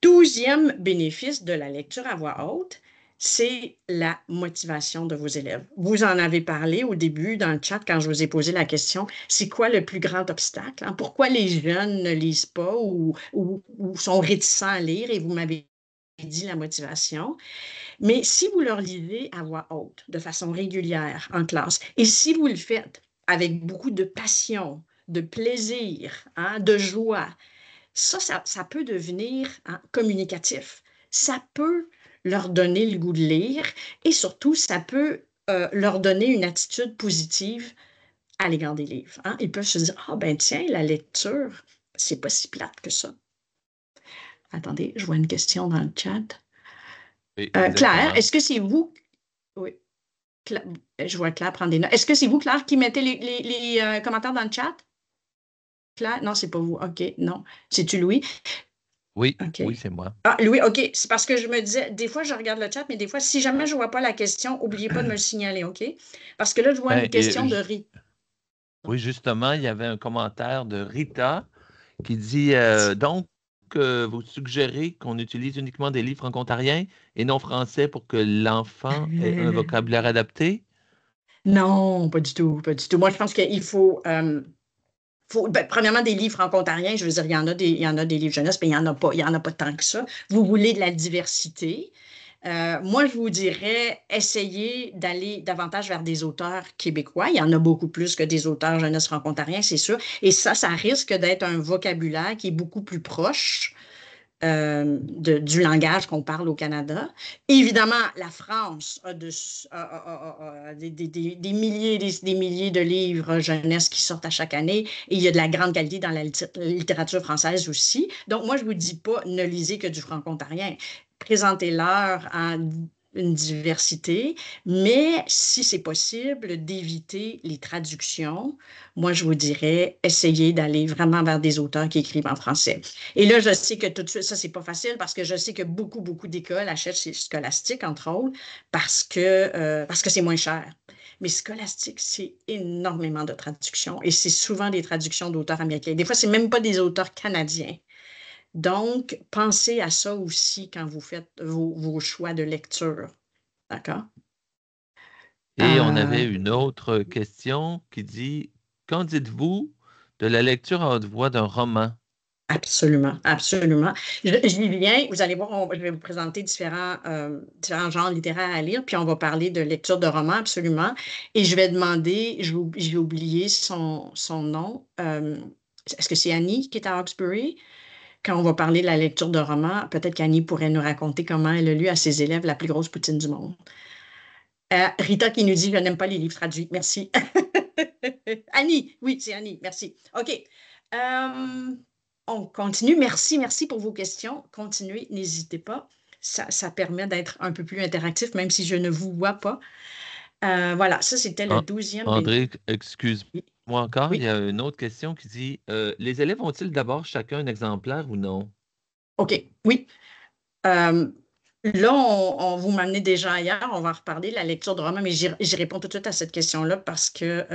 Douzième bénéfice de la lecture à voix haute, c'est la motivation de vos élèves. Vous en avez parlé au début dans le chat quand je vous ai posé la question, c'est quoi le plus grand obstacle? Hein? Pourquoi les jeunes ne lisent pas ou, sont réticents à lire et vous m'avez dit la motivation. Mais si vous leur lisez à voix haute, de façon régulière en classe, et si vous le faites avec beaucoup de passion, de plaisir, hein, de joie, ça, ça, peut devenir hein, communicatif. Ça peut leur donner le goût de lire et surtout, ça peut euh, leur donner une attitude positive à l'égard des livres. Hein. Ils peuvent se dire, ah ben tiens, la lecture, c'est pas si plate que ça. Attendez, je vois une question dans le chat. Euh, Claire, est-ce que c'est vous? Oui. je vois Claire prendre des notes. Est-ce que c'est vous, Claire, qui mettez les, euh, commentaires dans le chat? Claire? Non, c'est pas vous. OK, non. C'est-tu Louis? Oui, oui, c'est moi. Ah, Louis, OK. C'est parce que je me disais, des fois, je regarde le chat, mais des fois, si jamais je ne vois pas la question, n'oubliez pas de me le signaler, OK? Parce que là, je vois ben, une question de Rita. Oui, justement, il y avait un commentaire de Rita qui dit euh, Donc, que euh, vous suggérez qu'on utilise uniquement des livres en ontariens et non français pour que l'enfant ait un euh. vocabulaire adapté? Non, pas du tout, pas du tout. Moi, je pense qu'il faut. Ben, premièrement, des livres franco-ontariens, je veux dire, il y en a des, il y en a des livres jeunesse, mais il n'y en, a pas, il y en a pas tant que ça. Vous voulez de la diversité. Euh, moi, je vous dirais, essayez d'aller davantage vers des auteurs québécois. Il y en a beaucoup plus que des auteurs jeunesse franco-ontariens, c'est sûr. Et ça, ça risque d'être un vocabulaire qui est beaucoup plus proche euh, du langage qu'on parle au Canada. Évidemment, la France a, de, des, milliers des, milliers de livres jeunesse qui sortent à chaque année et il y a de la grande qualité dans la littérature française aussi. Donc, moi, je ne vous dis pas ne lisez que du franc ontarien Présentez-leur, une diversité, mais si c'est possible d'éviter les traductions, moi je vous dirais essayez d'aller vraiment vers des auteurs qui écrivent en français. Et là, je sais que tout de suite, ça c'est pas facile parce que je sais que beaucoup beaucoup d'écoles achètent chez Scholastic entre autres parce que euh, parce que c'est moins cher. Mais scolastique, c'est énormément de traductions et c'est souvent des traductions d'auteurs américains. Des fois, c'est même pas des auteurs canadiens. Donc, pensez à ça aussi quand vous faites vos, choix de lecture. D'accord? Et on euh, avait une autre question qui dit Qu'en dites-vous de la lecture à haute voix d'un roman? Absolument, absolument. J'y viens, vous allez voir, je vais vous présenter euh, différents, genres littéraires à lire, puis on va parler de lecture de romans, absolument. Et je vais demander, j'ai oublié son, nom, euh, est-ce que c'est Annie qui est à Hawkesbury? quand on va parler de la lecture de romans, peut-être qu'Annie pourrait nous raconter comment elle a lu à ses élèves la plus grosse poutine du monde. Euh, Rita qui nous dit Je n'aime pas les livres traduits. Merci. Annie, oui, c'est Annie. Merci. OK. Euh, on continue. Merci, merci pour vos questions. Continuez, n'hésitez pas. Ça, permet d'être un peu plus interactif, même si je ne vous vois pas. Euh, voilà, ça, c'était le ah, douzième. e André, excuse-moi. Ou encore, il y a une autre question qui dit euh, Les élèves ont-ils d'abord chacun un exemplaire ou non OK, oui. là, on, vous m'amenez déjà ailleurs, on va reparler de la lecture de roman, mais j'y réponds tout de suite à cette question-là parce que.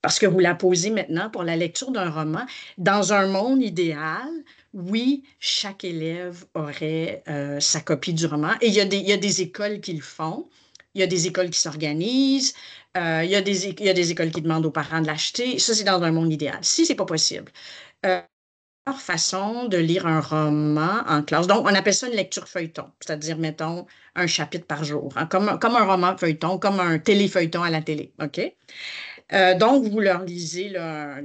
parce que vous la posez maintenant pour la lecture d'un roman. Dans un monde idéal, oui, chaque élève aurait euh, sa copie du roman. Et il y, des, il y a des écoles qui le font. Il y a des écoles qui s'organisent. Euh, il, y a des, écoles qui demandent aux parents de l'acheter. Ça, c'est dans un monde idéal. Si ce n'est pas possible, la euh, meilleure façon de lire un roman en classe, donc on appelle ça une lecture feuilleton, c'est-à-dire, mettons, un chapitre par jour, hein. comme, un roman feuilleton, comme un téléfeuilleton à la télé. OK? Euh, donc, vous leur lisez un,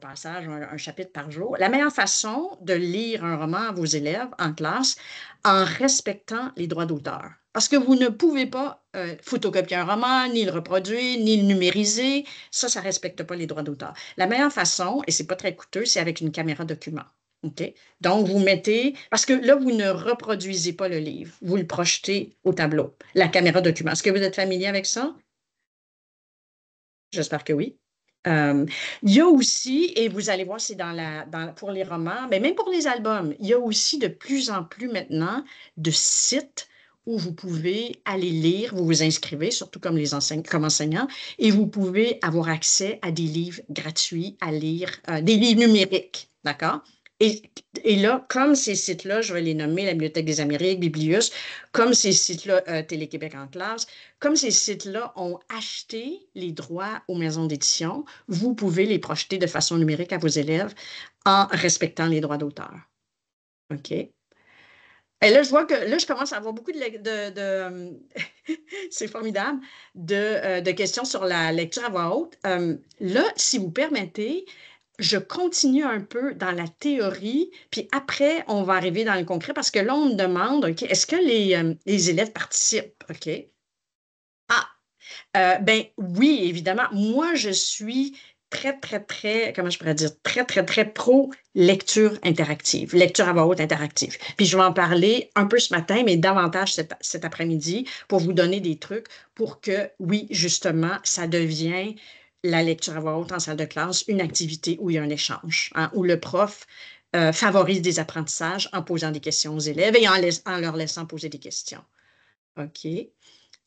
passage, un, chapitre par jour. La meilleure façon de lire un roman à vos élèves en classe, en respectant les droits d'auteur. Parce que vous ne pouvez pas euh, photocopier un roman, ni le reproduire, ni le numériser. Ça, ça ne respecte pas les droits d'auteur. La meilleure façon, et ce n'est pas très coûteux, c'est avec une caméra document. Donc, vous mettez, parce que là, vous ne reproduisez pas le livre, vous le projetez au tableau, la caméra document. Est-ce que vous êtes familier avec ça? J'espère que oui. Euh, il y a aussi, et vous allez voir, c'est dans la, pour les romans, mais même pour les albums, il y a aussi de plus en plus maintenant de sites où vous pouvez aller lire, vous vous inscrivez, surtout comme, les enseignant, et vous pouvez avoir accès à des livres gratuits à lire, euh, des livres numériques, d'accord? Et, là, comme ces sites-là, je vais les nommer la Bibliothèque des Amériques, Biblius, comme ces sites-là, euh, Télé-Québec en classe, comme ces sites-là ont acheté les droits aux maisons d'édition, vous pouvez les projeter de façon numérique à vos élèves en respectant les droits d'auteur. OK? Et là, je vois que là, je commence à avoir beaucoup de. de, euh, c'est formidable, euh, de, questions sur la lecture à voix haute. Euh, là, si vous permettez, je continue un peu dans la théorie, puis après, on va arriver dans le concret parce que là, on me demande est-ce que les, élèves participent OK. Ah, ben oui, évidemment. Moi, je suis très, très, très, comment je pourrais dire, très, très, très pro-lecture interactive, lecture à voix haute interactive. Puis je vais en parler un peu ce matin, mais davantage cet, après-midi pour vous donner des trucs pour que, oui, justement, ça devient la lecture à voix haute en salle de classe, une activité où il y a un échange, hein, où le prof euh, favorise des apprentissages en posant des questions aux élèves et en, en leur laissant poser des questions. OK.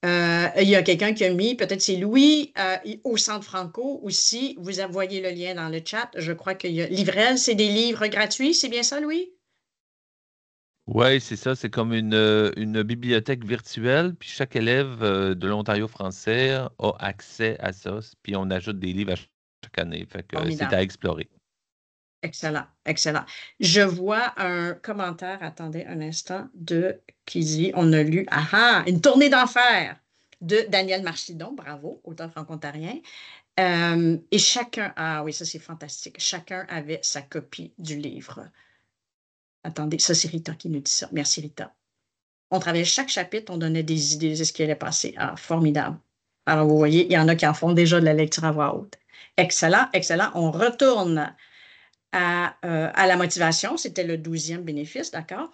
Euh, il y a quelqu'un qui a mis, peut-être c'est Louis, euh, au Centre Franco aussi. Vous envoyez le lien dans le chat. Je crois qu'il y a. Livrel, c'est des livres gratuits, c'est bien ça, Louis? Oui, c'est ça. C'est comme une, euh, une, bibliothèque virtuelle. Puis chaque élève de l'Ontario français a accès à ça. Puis on ajoute des livres à chaque année. Fait que c'est à explorer. Excellent, excellent. Je vois un commentaire, attendez un instant, de qui dit On a lu Ah, ah une tournée d'enfer de Daniel Marchidon, bravo, auteur franco-ontarien. Euh, et chacun, ah oui, ça c'est fantastique, chacun avait sa copie du livre. Attendez, ça c'est Rita qui nous dit ça. Merci Rita. On travaillait chaque chapitre, on donnait des idées de ce qui allait passer. Ah, formidable. Alors vous voyez, il y en a qui en font déjà de la lecture à voix haute. Excellent, excellent. On retourne euh, à, la motivation, c'était le douzième bénéfice, d'accord,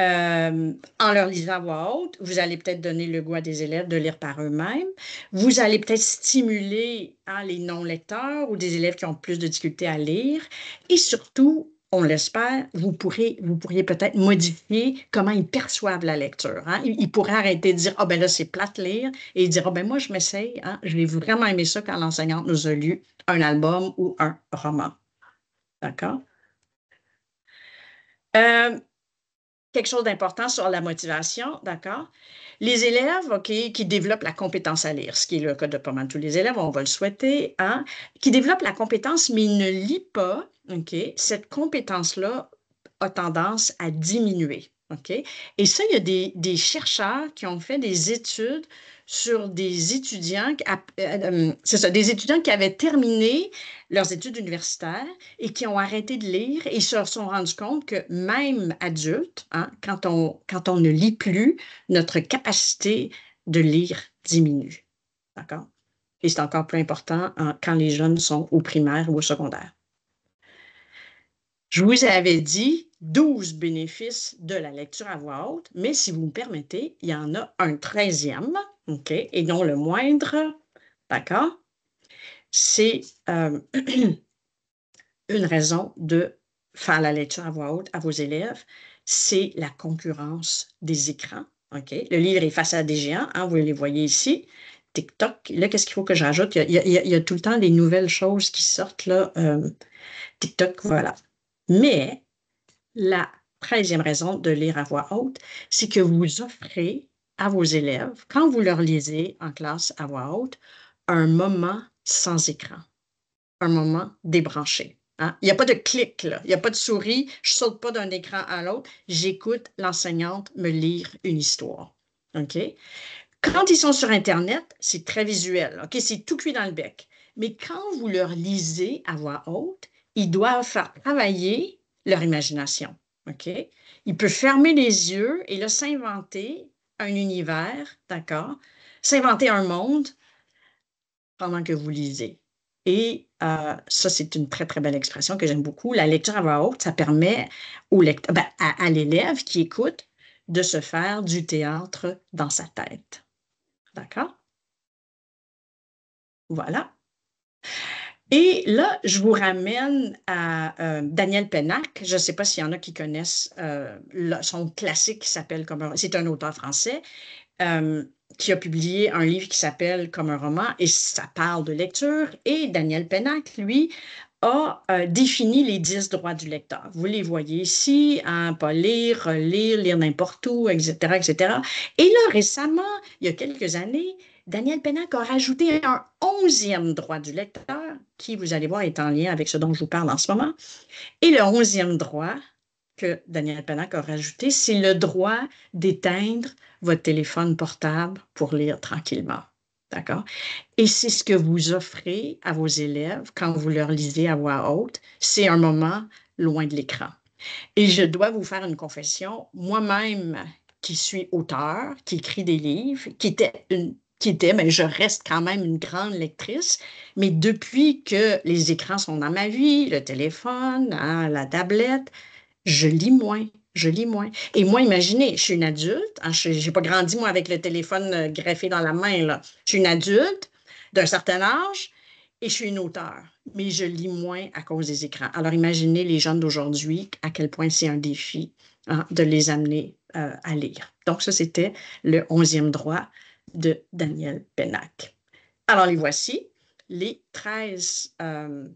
euh, en leur lisant à voix haute. Vous allez peut-être donner le goût à des élèves de lire par eux-mêmes. Vous allez peut-être stimuler hein, les non-lecteurs ou des élèves qui ont plus de difficultés à lire. Et surtout, on l'espère, vous, pourrez, vous pourriez peut-être modifier comment ils perçoivent la lecture. Hein? Ils, pourraient arrêter de dire Ah, ben là, c'est plate lire et dire Ah, ben moi, je m'essaye. Hein. vais vraiment aimer ça quand l'enseignante nous a lu un album ou un roman. D'accord? Euh, quelque chose d'important sur la motivation, d'accord? Les élèves, OK, qui développent la compétence à lire, ce qui est le cas de pas mal tous les élèves, on va le souhaiter, hein, qui développent la compétence, mais ne lit pas, cette compétence-là a tendance à diminuer. OK? Et ça, il y a des, chercheurs qui ont fait des études sur des étudiants, euh, euh, hum, c'est ça, des étudiants qui avaient terminé leurs études universitaires et qui ont arrêté de lire et se sont rendus compte que même adultes, hein, quand, on, quand on ne lit plus, notre capacité de lire diminue. D'accord? Et c'est encore plus important hein, quand les jeunes sont au primaire ou au secondaire. Je vous avais dit 12 bénéfices de la lecture à voix haute, mais si vous me permettez, il y en a un treizième, OK, et non le moindre, d'accord? C'est euh, une raison de faire la lecture à voix haute à vos élèves, c'est la concurrence des écrans, OK? Le livre est face à des géants, hein, vous les voyez ici. TikTok, là, qu'est-ce qu'il faut que j'ajoute? Il y, a, tout le temps des nouvelles choses qui sortent, là. Euh, TikTok, voilà. Mais la treizième raison de lire à voix haute, c'est que vous offrez à vos élèves, quand vous leur lisez en classe à voix haute, un moment sans écran, un moment débranché. Hein. Il n'y a pas de clic, il n'y a pas de souris, je ne saute pas d'un écran à l'autre, j'écoute l'enseignante me lire une histoire. Quand ils sont sur Internet, c'est très visuel, C'est tout cuit dans le bec. Mais quand vous leur lisez à voix haute, ils doivent faire travailler leur imagination. OK? Il peut fermer les yeux et là s'inventer un univers, d'accord? S'inventer un monde pendant que vous lisez. Et euh, ça, c'est une très, très belle expression que j'aime beaucoup. La lecture à voix haute, ça permet au ben, à l'élève qui écoute de se faire du théâtre dans sa tête. D'accord? Voilà. Et là, je vous ramène à euh, Daniel Pennac. Je ne sais pas s'il y en a qui connaissent euh, son classique qui s'appelle comme un... C'est un auteur français euh, qui a publié un livre qui s'appelle Comme un roman et ça parle de lecture. Et Daniel Pennac, lui, a défini les dix droits du lecteur. Vous les voyez ici, hein, pas lire, relire, lire n'importe où, etc., etc. Et là, récemment, il y a quelques années, Daniel Pénac a rajouté un onzième droit du lecteur, qui, vous allez voir, est en lien avec ce dont je vous parle en ce moment. Et le onzième droit que Daniel Pénac a rajouté, c'est le droit d'éteindre votre téléphone portable pour lire tranquillement. D'accord? Et c'est ce que vous offrez à vos élèves quand vous leur lisez à voix haute. C'est un moment loin de l'écran. Et je dois vous faire une confession. Moi-même, qui suis auteur, qui écrit des livres, qui était une qui était, mais je reste quand même une grande lectrice. Mais depuis que les écrans sont dans ma vie, le téléphone, hein, la tablette, je lis moins. Je lis moins. Et moi, imaginez, je suis une adulte. Hein, j'ai je n'ai pas grandi, moi, avec le téléphone euh, greffé dans la main. Là. Je suis une adulte d'un certain âge et je suis une auteure. Mais je lis moins à cause des écrans. Alors, imaginez les jeunes d'aujourd'hui, à quel point c'est un défi hein, de les amener euh, à lire. Donc, ça, c'était le onzième droit de Daniel Pennac. Alors, les voici, les 13, euh,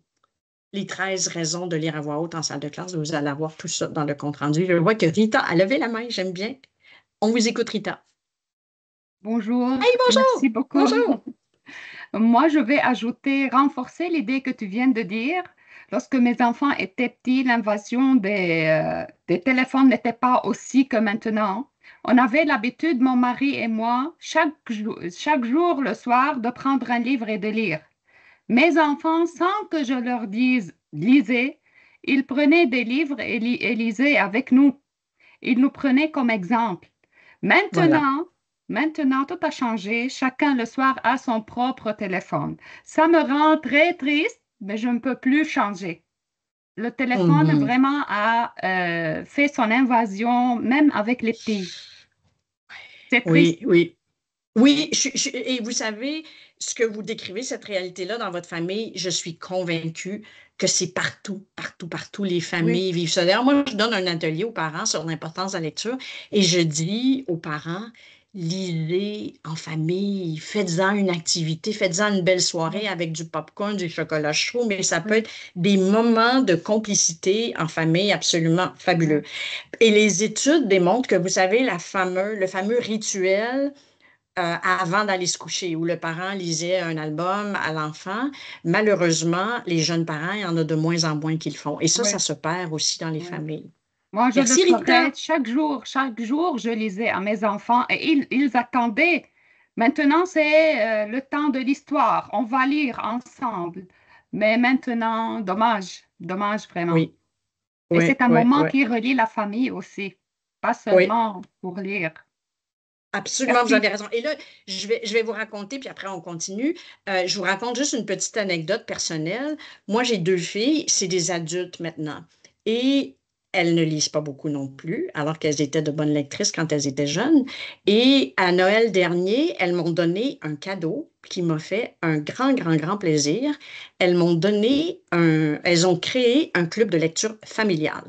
les raisons de lire à voix haute en salle de classe. Vous allez avoir tout ça dans le compte-rendu. Je vois que Rita a levé la main, j'aime bien. On vous écoute, Rita. Bonjour. Hey, bonjour. Merci beaucoup. Bonjour. Moi, je vais ajouter, renforcer l'idée que tu viens de dire. Lorsque mes enfants étaient petits, l'invasion des euh, téléphones n'était pas aussi que maintenant. On avait l'habitude, mon mari et moi, chaque, chaque jour le soir, de prendre un livre et de lire. Mes enfants, sans que je leur dise lisez, ils prenaient des livres et, lisaient avec nous. Ils nous prenaient comme exemple. Maintenant, maintenant, tout a changé. Chacun le soir a son propre téléphone. Ça me rend très triste, mais je ne peux plus changer. Le téléphone mm-hmm. vraiment a euh, fait son invasion, même avec les petits. Oui, oui. Oui, et vous savez, ce que vous décrivez, cette réalité-là dans votre famille, je suis convaincue que c'est partout, partout, partout, les familles vivent ça. D'ailleurs, moi, je donne un atelier aux parents sur l'importance de la lecture et je dis aux parents, lisez en famille, faites-en une activité, faites-en une belle soirée avec du popcorn, du chocolat chaud, mais ça peut être des moments de complicité en famille absolument fabuleux. Et les études démontrent que, vous savez, la fameux, le fameux rituel euh, avant d'aller se coucher, où le parent lisait un album à l'enfant. Malheureusement, les jeunes parents, il y en a de moins en moins qui le font. Et ça, ça se perd aussi dans les familles. Moi, je le Rita. chaque jour. Chaque jour, je lisais à mes enfants et ils, attendaient. Maintenant, c'est euh, le temps de l'histoire. On va lire ensemble. Mais maintenant, dommage, dommage vraiment. Oui. Et c'est un moment qui relie la famille aussi, pas seulement pour lire. Absolument, vous avez raison. Et là, je vais, je vais vous raconter, puis après on continue. Euh, je vous raconte juste une petite anecdote personnelle. Moi, j'ai deux filles, c'est des adultes maintenant. Et elles ne lisent pas beaucoup non plus, alors qu'elles étaient de bonnes lectrices quand elles étaient jeunes. Et à Noël dernier, elles m'ont donné un cadeau qui m'a fait un grand, grand, grand plaisir. Elles m'ont donné un, elles ont créé un club de lecture familial.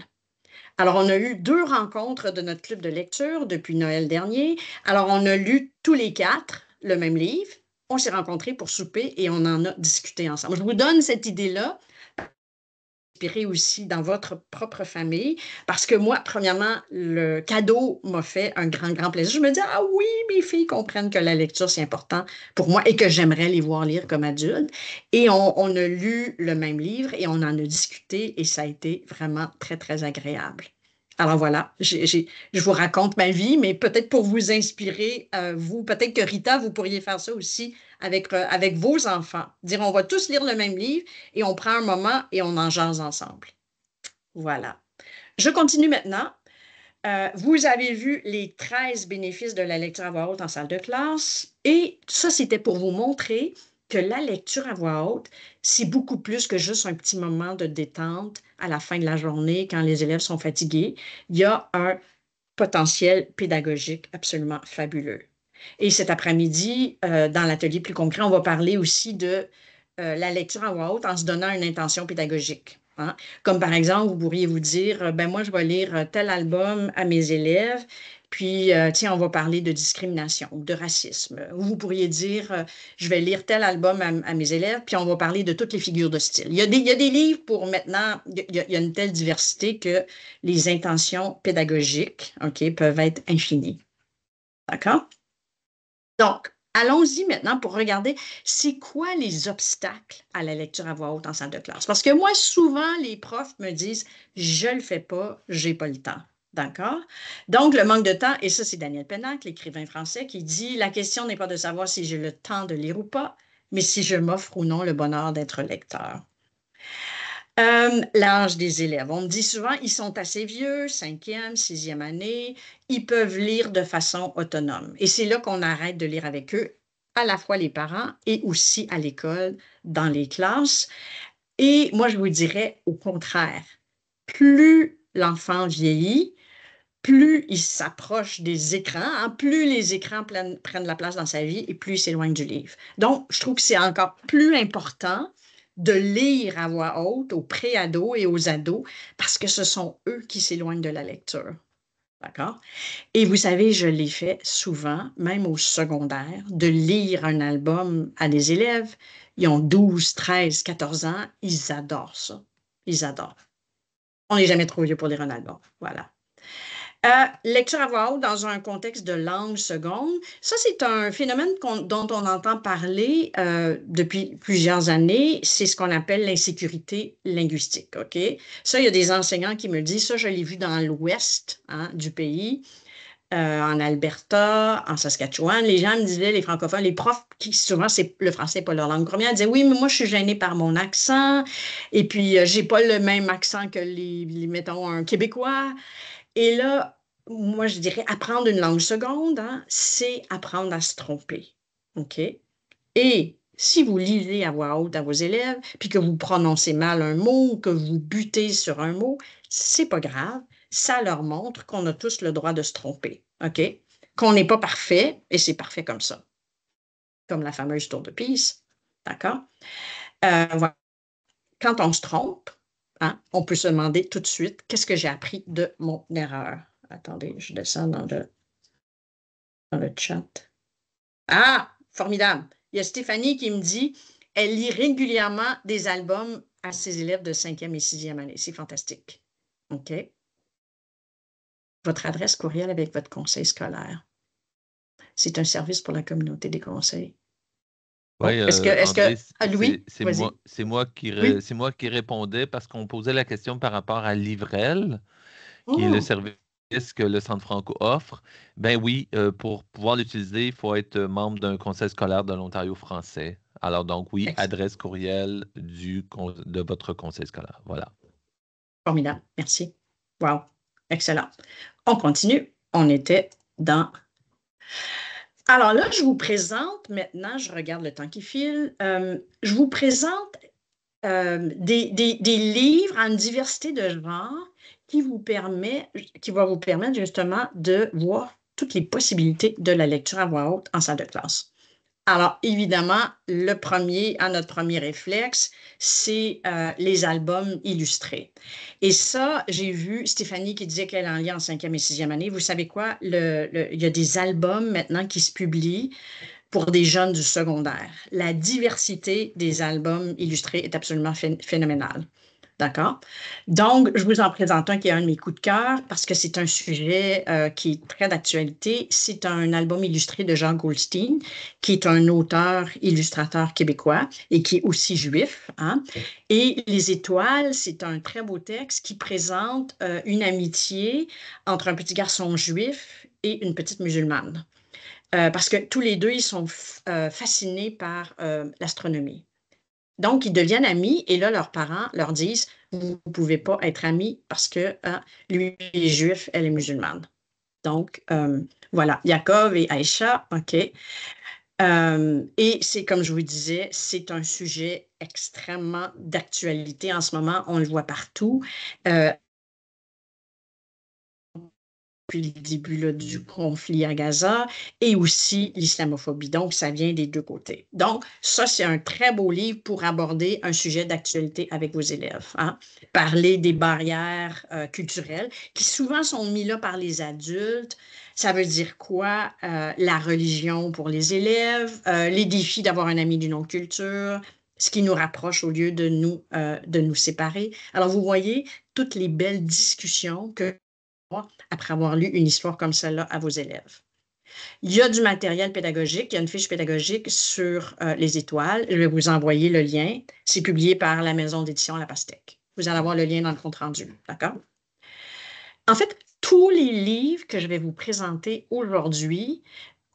Alors, on a eu deux rencontres de notre club de lecture depuis Noël dernier. Alors, on a lu tous les quatre le même livre. On s'est rencontrés pour souper et on en a discuté ensemble. Je vous donne cette idée-là aussi dans votre propre famille? Parce que moi, premièrement, le cadeau m'a fait un grand, grand plaisir. Je me dis, ah oui, mes filles comprennent que la lecture, c'est important pour moi et que j'aimerais les voir lire comme adultes. Et on a lu le même livre et on en a discuté et ça a été vraiment très, très agréable. Alors voilà, je vous raconte ma vie, mais peut-être pour vous inspirer, euh, vous, peut-être que Rita, vous pourriez faire ça aussi euh, avec, vos enfants. Dire, on va tous lire le même livre et on prend un moment et on en jase ensemble. Voilà. Je continue maintenant. Euh, vous avez vu les 13 bénéfices de la lecture à voix haute en salle de classe et ça, c'était pour vous montrer que la lecture à voix haute, c'est beaucoup plus que juste un petit moment de détente à la fin de la journée quand les élèves sont fatigués. Il y a un potentiel pédagogique absolument fabuleux. Et cet après-midi, euh, dans l'atelier plus concret, on va parler aussi de euh, la lecture à voix haute en se donnant une intention pédagogique. Hein. Comme par exemple, vous pourriez vous dire, euh, ben moi, je vais lire tel album à mes élèves puis, euh, tiens, on va parler de discrimination, ou de racisme. Vous pourriez dire, euh, je vais lire tel album à, mes élèves, puis on va parler de toutes les figures de style. Il y a des, livres pour maintenant, il y, a, une telle diversité que les intentions pédagogiques peuvent être infinies. D'accord? Donc, Allons-y maintenant pour regarder c'est quoi les obstacles à la lecture à voix haute en salle de classe. Parce que moi, souvent, les profs me disent je le fais pas, j'ai pas le temps. D'accord? Donc, le manque de temps, et ça, c'est Daniel Pennac, l'écrivain français, qui dit La question n'est pas de savoir si j'ai le temps de lire ou pas, mais si je m'offre ou non le bonheur d'être lecteur. Euh, l'âge des élèves. On me dit souvent, ils sont assez vieux, cinquième, sixième année, ils peuvent lire de façon autonome. Et c'est là qu'on arrête de lire avec eux, à la fois les parents et aussi à l'école, dans les classes. Et moi, je vous dirais au contraire, plus l'enfant vieillit, plus il s'approche des écrans, hein, plus les écrans prennent, la place dans sa vie et plus il s'éloigne du livre. Donc, je trouve que c'est encore plus important de lire à voix haute aux pré-ados et aux ados parce que ce sont eux qui s'éloignent de la lecture. D'accord? Et vous savez, je l'ai fait souvent, même au secondaire, de lire un album à des élèves. Ils ont 12, 13, 14 ans. Ils adorent ça. Ils adorent. On n'est jamais trop vieux pour lire un album. Voilà. Euh, lecture à voix haute dans un contexte de langue seconde, ça c'est un phénomène dont on entend parler euh, depuis plusieurs années. C'est ce qu'on appelle l'insécurité linguistique. Ok, ça il y a des enseignants qui me disent ça, je l'ai vu dans l'Ouest hein, du pays. Euh, en Alberta, en Saskatchewan, les gens me disaient, les francophones, les profs, qui souvent c'est le français n'est pas leur langue première, disaient oui, mais moi je suis gêné par mon accent, et puis j'ai pas le même accent que les, les mettons, un Québécois. Et là, moi, je dirais apprendre une langue seconde, hein, c'est apprendre à se tromper. OK? Et si vous lisez à voix haute à vos élèves, puis que vous prononcez mal un mot que vous butez sur un mot, c'est pas grave. Ça leur montre qu'on a tous le droit de se tromper. OK? Qu'on n'est pas parfait et c'est parfait comme ça. Comme la fameuse tour de piste. D'accord? Euh, Quand on se trompe, Hein? On peut se demander tout de suite qu'est-ce que j'ai appris de mon erreur. Attendez, je descends dans le, dans le chat. Ah, formidable. Il y a Stéphanie qui me dit elle lit régulièrement des albums à ses élèves de 5e et 6e année. C'est fantastique. OK. Votre adresse courriel avec votre conseil scolaire. C'est un service pour la communauté des conseils est-ce que, c'est moi, oui. c'est moi qui répondais parce qu'on posait la question par rapport à l'Ivrel, qui est le oh! service que le Centre Franco offre. Ben oui, euh, pour pouvoir l'utiliser, il faut être membre d'un conseil scolaire de l'Ontario français. Alors donc oui, adresse courriel du, de votre conseil scolaire. Voilà. Formidable, merci. Wow, excellent. On continue. On était dans alors là, je vous présente maintenant, je regarde le temps qui file, euh, je vous présente euh, des, livres en diversité de genres qui vous permet, qui va vous permettre justement de voir toutes les possibilités de la lecture à voix haute en salle de classe. Alors, évidemment, le premier, à notre premier réflexe, c'est euh, les albums illustrés. Et ça, j'ai vu Stéphanie qui disait qu'elle en lit en cinquième et sixième année. Vous savez quoi? il y a des albums maintenant qui se publient pour des jeunes du secondaire. La diversité des albums illustrés est absolument phénoménale. D'accord. Donc, je vous en présente un qui est un de mes coups de cœur parce que c'est un sujet euh, qui est très d'actualité. C'est un album illustré de Jean Goldstein, qui est un auteur illustrateur québécois et qui est aussi juif. Hein. Et Les Étoiles, c'est un très beau texte qui présente euh, une amitié entre un petit garçon juif et une petite musulmane. Euh, parce que tous les deux, ils sont fascinés par l'astronomie. Donc, ils deviennent amis et là, leurs parents leur disent Vous ne pouvez pas être amis parce que euh, lui est juif, elle est musulmane. Donc, euh, voilà, Yaakov et Aïcha, OK. Euh, et c'est comme je vous disais, c'est un sujet extrêmement d'actualité en ce moment. On le voit partout le début du mm. conflit à Gaza, et aussi l'islamophobie. Donc, ça vient des deux côtés. Donc, ça, c'est un très beau livre pour aborder un sujet d'actualité avec vos élèves. Hein. Parler des barrières euh, culturelles qui souvent sont mises là par les adultes. Ça veut dire quoi? Euh, la religion pour les élèves, euh, les défis d'avoir un ami d'une autre culture, ce qui nous rapproche au lieu de nous, de nous séparer. Alors, vous voyez toutes les belles discussions que après avoir lu une histoire comme celle-là à vos élèves. Il y a du matériel pédagogique, il y a une fiche pédagogique sur euh, les étoiles. Je vais vous envoyer le lien. C'est publié par la maison d'édition La Pastèque. Vous allez avoir le lien dans le compte rendu, d'accord? En fait, tous les livres que je vais vous présenter aujourd'hui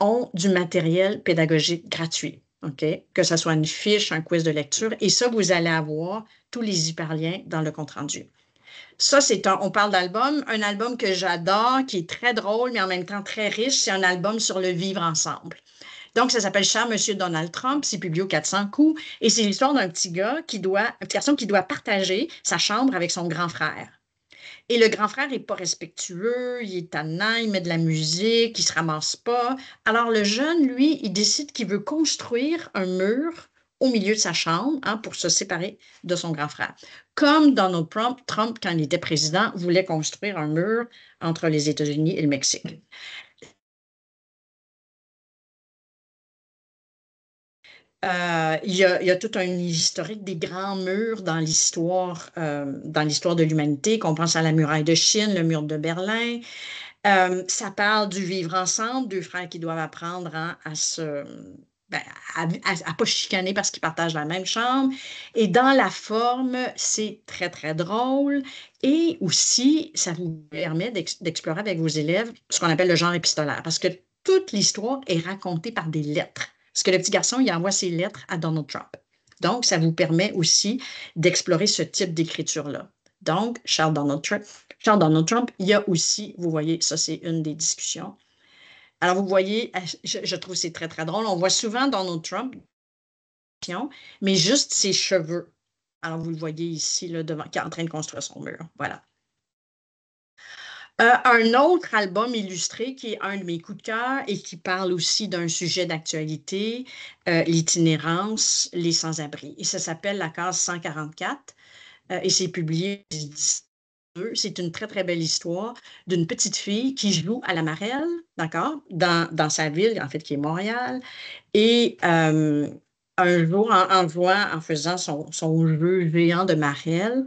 ont du matériel pédagogique gratuit, OK? Que ce soit une fiche, un quiz de lecture, et ça, vous allez avoir tous les hyperliens dans le compte rendu. Ça, c'est un, on parle d'album, un album que j'adore, qui est très drôle, mais en même temps très riche. C'est un album sur le vivre ensemble. Donc, ça s'appelle Cher Monsieur Donald Trump, c'est publié au 400 coups, et c'est l'histoire d'un petit gars qui doit, un petit garçon qui doit partager sa chambre avec son grand frère. Et le grand frère n'est pas respectueux, il est tannant, il met de la musique, il ne se ramasse pas. Alors le jeune, lui, il décide qu'il veut construire un mur au milieu de sa chambre hein, pour se séparer de son grand frère. Comme Donald Trump, Trump, quand il était président, voulait construire un mur entre les États-Unis et le Mexique. Euh, il, y a, y tout un historique des grands murs dans l'histoire, euh, dans l'histoire de l'humanité, qu'on pense à la muraille de Chine, le mur de Berlin. Euh, ça parle du vivre ensemble, deux frères qui doivent apprendre hein, à se ben, à, pas chicaner parce qu'ils partagent la même chambre. Et dans la forme, c'est très, très drôle. Et aussi, ça vous permet d'explorer avec vos élèves ce qu'on appelle le genre épistolaire, parce que toute l'histoire est racontée par des lettres. Parce que le petit garçon, il envoie ses lettres à Donald Trump. Donc, ça vous permet aussi d'explorer ce type d'écriture-là. Donc, Charles Donald, Trump, Charles Donald Trump, il y a aussi, vous voyez, ça c'est une des discussions, alors, vous voyez, je, trouve c'est très, très drôle. On voit souvent Donald Trump, mais juste ses cheveux. Alors, vous le voyez ici, là, devant, qui est en train de construire son mur. Voilà. Euh, un autre album illustré qui est un de mes coups de cœur et qui parle aussi d'un sujet d'actualité, euh, l'itinérance, les sans-abri. Et ça s'appelle La case 144 euh, et c'est publié c'est une très, très belle histoire d'une petite fille qui mmh. joue à la marelle, d'accord, dans, sa ville, en fait, qui est Montréal. Et un jour, en, faisant son, son jeu géant de marelle,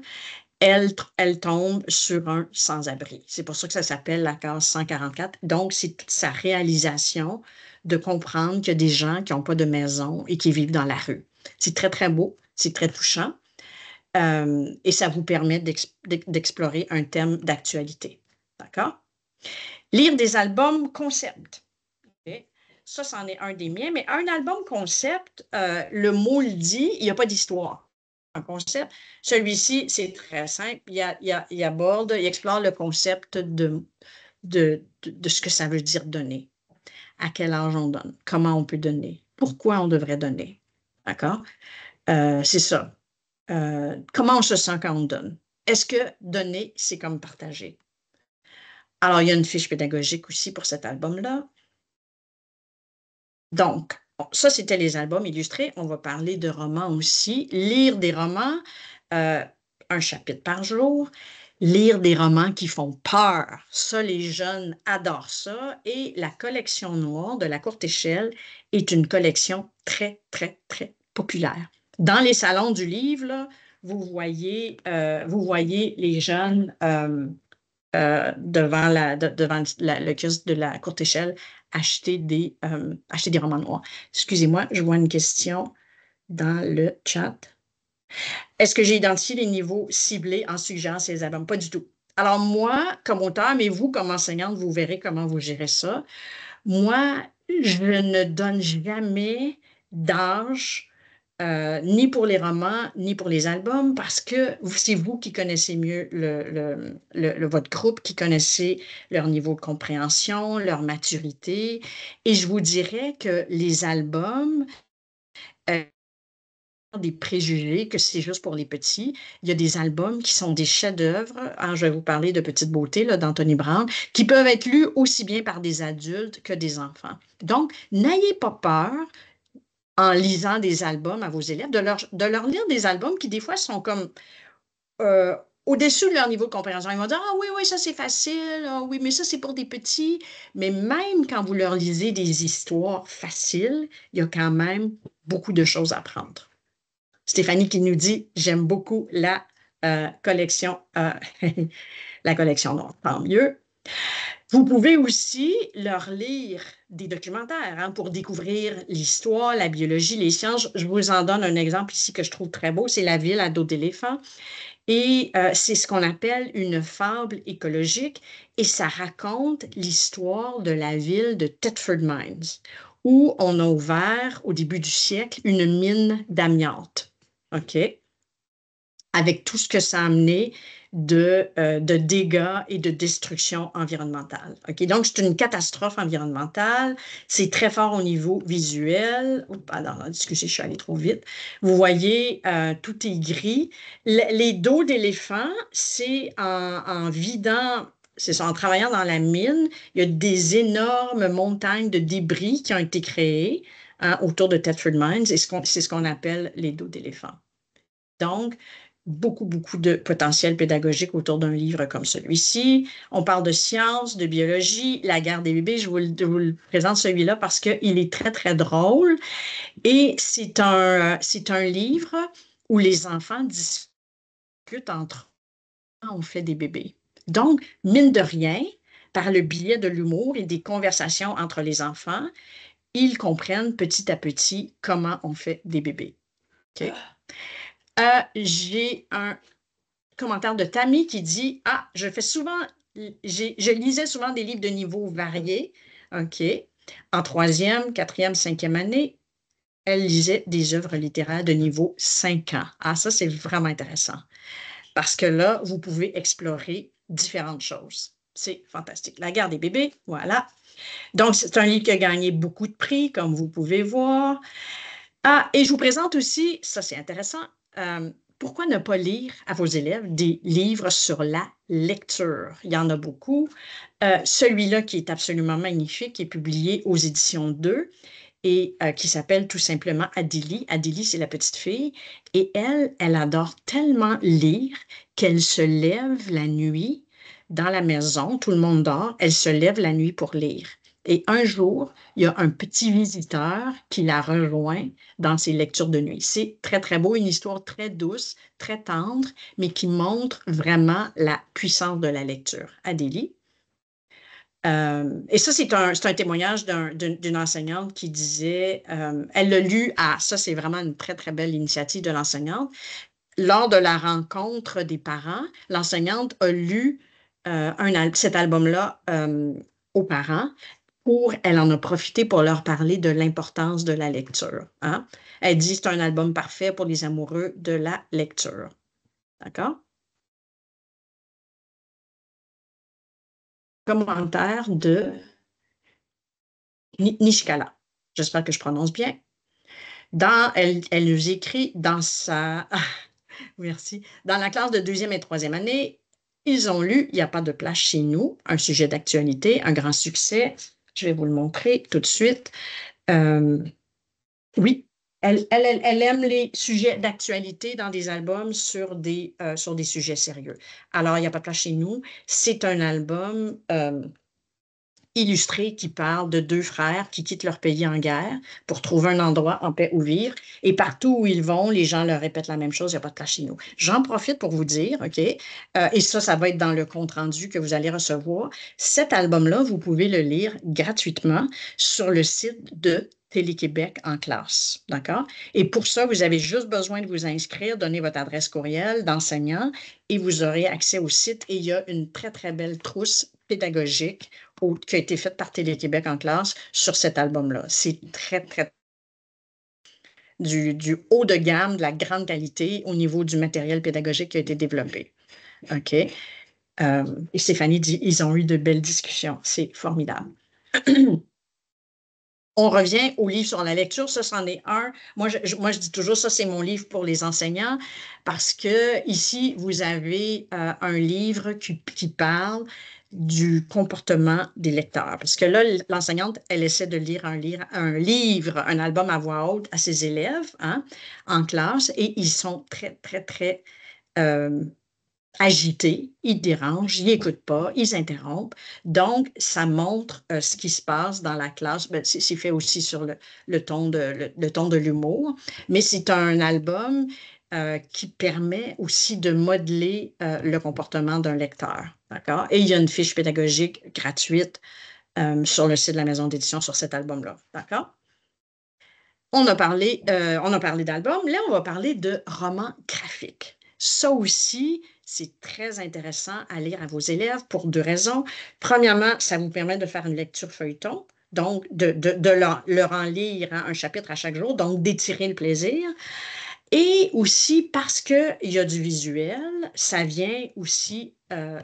elle, elle, tombe sur un sans-abri. C'est pour ça que ça s'appelle la case 144. Donc, c'est sa réalisation de comprendre qu'il y a des gens qui n'ont pas de maison et qui vivent dans la rue. C'est très, très beau, c'est très touchant. Euh, et ça vous permet d'explorer un thème d'actualité. D'accord? Lire des albums concept. Ça, c'en est un des miens, mais un album concept, euh, le mot le dit, il n'y a pas d'histoire. Un concept, celui-ci, c'est très simple. Il, a, a, aborde, il explore le concept de, de, ce que ça veut dire donner. À quel âge on donne? Comment on peut donner? Pourquoi on devrait donner? D'accord? Euh, c'est ça. Euh, comment on se sent quand on donne. Est-ce que donner, c'est comme partager? Alors, il y a une fiche pédagogique aussi pour cet album-là. Donc, ça, c'était les albums illustrés. On va parler de romans aussi. Lire des romans, euh, un chapitre par jour. Lire des romans qui font peur. Ça, les jeunes adorent ça. Et la collection noire de la courte échelle est une collection très, très, très populaire dans les salons du livre, vous, voyez, euh, vous voyez les jeunes euh, euh, devant, le kiosque de la courte échelle acheter des, acheter des romans noirs. Excusez-moi, je vois une question dans le chat. Est-ce que j'ai identifié les niveaux ciblés en suggérant ces albums? Pas du tout. Alors moi, comme auteur, mais vous, comme enseignante, vous verrez comment vous gérez ça. Moi, je ne donne jamais d'âge euh, ni pour les romans, ni pour les albums, parce que c'est vous qui connaissez mieux le, votre groupe, qui connaissez leur niveau de compréhension, leur maturité. Et je vous dirais que les albums, euh, des préjugés que c'est juste pour les petits. Il y a des albums qui sont des chefs-d'œuvre. Ah, je vais vous parler de Petite Beauté d'Anthony Brown, qui peuvent être lus aussi bien par des adultes que des enfants. Donc, n'ayez pas peur en lisant des albums à vos élèves, de leur, de leur lire des albums qui, des fois, sont comme euh, au-dessus de leur niveau de compréhension. Ils vont dire Ah oui, oui, ça c'est facile, ah, oui, mais ça c'est pour des petits. Mais même quand vous leur lisez des histoires faciles, il y a quand même beaucoup de choses à apprendre. Stéphanie qui nous dit J'aime beaucoup la euh, collection, euh, la collection noire, tant mieux. Vous pouvez aussi leur lire des documentaires hein, pour découvrir l'histoire, la biologie, les sciences. Je vous en donne un exemple ici que je trouve très beau, c'est La ville à dos d'éléphant. Et euh, c'est ce qu'on appelle une fable écologique et ça raconte l'histoire de la ville de Thetford Mines, où on a ouvert au début du siècle une mine d'amiante. OK? Avec tout ce que ça a amené, de, euh, de dégâts et de destruction environnementale. Ok, Donc, c'est une catastrophe environnementale. C'est très fort au niveau visuel. Oups, discutez, excusez, je suis allée trop vite. Vous voyez, euh, tout est gris. les dos d'éléphants, c'est en, vidant c'est ça, en travaillant dans la mine, il y a des énormes montagnes de débris qui ont été créées hein, autour de Tetford Mines et c'est ce qu'on appelle les dos d'éléphants. Donc, beaucoup, beaucoup de potentiel pédagogique autour d'un livre comme celui-ci. On parle de sciences, de biologie, la guerre des bébés. Je vous le, présente celui-là parce qu'il est très, très drôle. Et c'est un, un livre où les enfants discutent entre eux. On fait des bébés. Donc, mine de rien, par le biais de l'humour et des conversations entre les enfants, ils comprennent petit à petit comment on fait des bébés. OK ah. Euh, j'ai un commentaire de Tammy qui dit Ah, je fais souvent, je lisais souvent des livres de niveau varié. OK. En troisième, quatrième, cinquième année, elle lisait des œuvres littéraires de niveau 5 ans. Ah, ça, c'est vraiment intéressant. Parce que là, vous pouvez explorer différentes choses. C'est fantastique. La guerre des bébés, voilà. Donc, c'est un livre qui a gagné beaucoup de prix, comme vous pouvez voir. Ah, et je vous présente aussi, ça c'est intéressant, euh, pourquoi ne pas lire à vos élèves des livres sur la lecture? Il y en a beaucoup. Euh, celui-là qui est absolument magnifique est publié aux éditions 2 et euh, qui s'appelle tout simplement Adélie. Adélie, c'est la petite fille. Et elle, elle adore tellement lire qu'elle se lève la nuit dans la maison, tout le monde dort, elle se lève la nuit pour lire. Et un jour, il y a un petit visiteur qui la rejoint dans ses lectures de nuit. C'est très, très beau, une histoire très douce, très tendre, mais qui montre vraiment la puissance de la lecture. Adélie. Euh, et ça, c'est un, témoignage d'une enseignante qui disait, euh, elle l'a lu à, ça c'est vraiment une très, très belle initiative de l'enseignante. Lors de la rencontre des parents, l'enseignante a lu euh, cet album-là aux parents elle en a profité pour leur parler de l'importance de la lecture. Hein? Elle dit c'est un album parfait pour les amoureux de la lecture. D'accord? Commentaire de Nishikala. J'espère que je prononce bien. Dans, elle, elle nous écrit dans sa. Merci. Dans la classe de deuxième et troisième année, ils ont lu Il n'y a pas de place chez nous, un sujet d'actualité, un grand succès. Je vais vous le montrer tout de suite. Euh, oui, elle, aime les sujets d'actualité dans des albums sur des, euh, sur des sujets sérieux. Alors, il n'y a pas de place chez nous. C'est un album euh, illustré qui parle de deux frères qui quittent leur pays en guerre pour trouver un endroit en paix où vivre. Et partout où ils vont, les gens leur répètent la même chose, il n'y a pas de place chez nous. J'en profite pour vous dire, OK, euh, et ça, ça va être dans le compte-rendu que vous allez recevoir. Cet album-là, vous pouvez le lire gratuitement sur le site de Télé-Québec en classe. D'accord? Et pour ça, vous avez juste besoin de vous inscrire, donner votre adresse courriel d'enseignant et vous aurez accès au site. Et il y a une très, très belle trousse pédagogique qui a été faite par Télé-Québec en classe sur cet album-là. C'est très, très du, du, haut de gamme, de la grande qualité au niveau du matériel pédagogique qui a été développé. OK? Euh, et Stéphanie dit, ils ont eu de belles discussions. C'est formidable. on revient au livre sur la lecture, ça, c'en est un. Moi je, moi, je dis toujours, ça, c'est mon livre pour les enseignants, parce que ici, vous avez euh, un livre qui, parle du comportement des lecteurs. Parce que là, l'enseignante, elle essaie de lire un, livre, un livre, un album à voix haute à ses élèves hein, en classe, et ils sont très, très, très... Euh, agités, ils dérangent, ils n'écoutent pas, ils interrompent. Donc, ça montre euh, ce qui se passe dans la classe. Ben, c'est fait aussi sur le, le ton de l'humour. Mais c'est un album euh, qui permet aussi de modeler euh, le comportement d'un lecteur. D'accord? Et il y a une fiche pédagogique gratuite sur le site de la maison d'édition sur cet album-là. D'accord? On a parlé, on a parlé d'album. Là, on va parler de roman graphique. Ça aussi, c'est très intéressant à lire à vos élèves pour deux raisons. Premièrement, ça vous permet de faire une lecture feuilleton, donc de, leur, en lire hein, un chapitre à chaque jour, donc d'étirer le plaisir. Et aussi parce qu'il y a du visuel, ça vient aussi euh,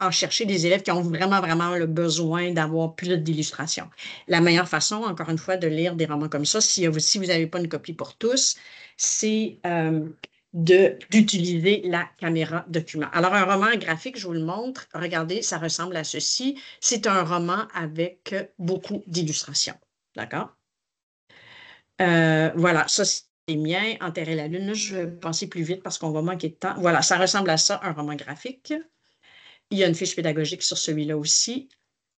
en chercher des élèves qui ont vraiment, vraiment le besoin d'avoir plus d'illustrations. La meilleure façon, encore une fois, de lire des romans comme ça, si, vous n'avez pas une copie pour tous, c'est... Euh, d'utiliser la caméra document. Alors, un roman graphique, je vous le montre. Regardez, ça ressemble à ceci. C'est un roman avec beaucoup d'illustrations. D'accord? Euh, voilà, ça, c'est mien. Enterrer la lune, je vais penser plus vite parce qu'on va manquer de temps. Voilà, ça ressemble à ça, un roman graphique. Il y a une fiche pédagogique sur celui-là aussi.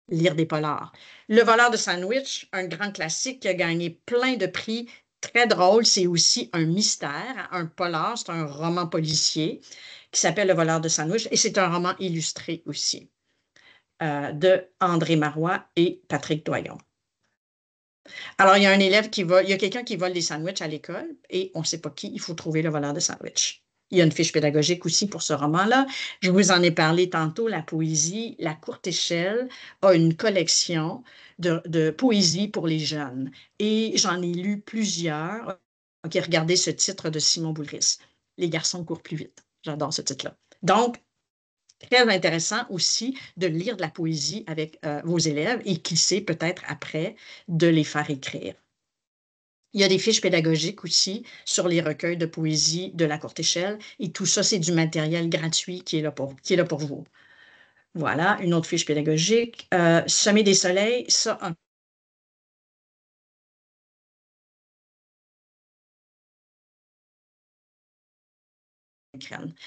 Lire des polars. Le voleur de sandwich, un grand classique qui a gagné plein de prix, très drôle. C'est aussi un mystère, un polar, c'est un roman policier qui s'appelle Le voleur de sandwich et c'est un roman illustré aussi euh, de André Marois et Patrick Doyon. Alors, il y a un élève qui va, il y a quelqu'un qui vole des sandwichs à l'école et on ne sait pas qui, il faut trouver le voleur de sandwich. Il y a une fiche pédagogique aussi pour ce roman-là. Je vous en ai parlé tantôt, la poésie, la courte échelle a une collection de, poésie pour les jeunes. Et j'en ai lu plusieurs. Qui regardez ce titre de Simon Boulris. Les garçons courent plus vite. J'adore ce titre-là. Donc, très intéressant aussi de lire de la poésie avec euh, vos élèves et qui sait peut-être après de les faire écrire. Il y a des fiches pédagogiques aussi sur les recueils de poésie de la courte échelle et tout ça, c'est du matériel gratuit qui est là pour, qui là pour vous. Voilà, une autre fiche pédagogique. Euh, Sommet des soleils, ça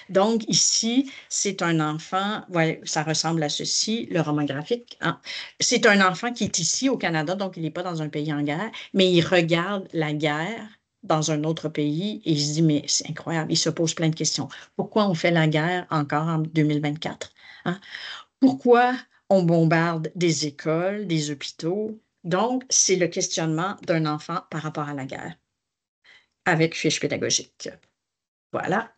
Donc, ici, c'est un enfant, ça ressemble à ceci, le roman graphique. Hein. C'est un enfant qui est ici au Canada, donc il n'est pas dans un pays en guerre, mais il regarde la guerre dans un autre pays et il se dit, mais c'est incroyable, il se pose plein de questions. Pourquoi on fait la guerre encore en 2024? Hein? Pourquoi on bombarde des écoles, des hôpitaux? Donc, c'est le questionnement d'un enfant par rapport à la guerre avec fiche pédagogique. Voilà.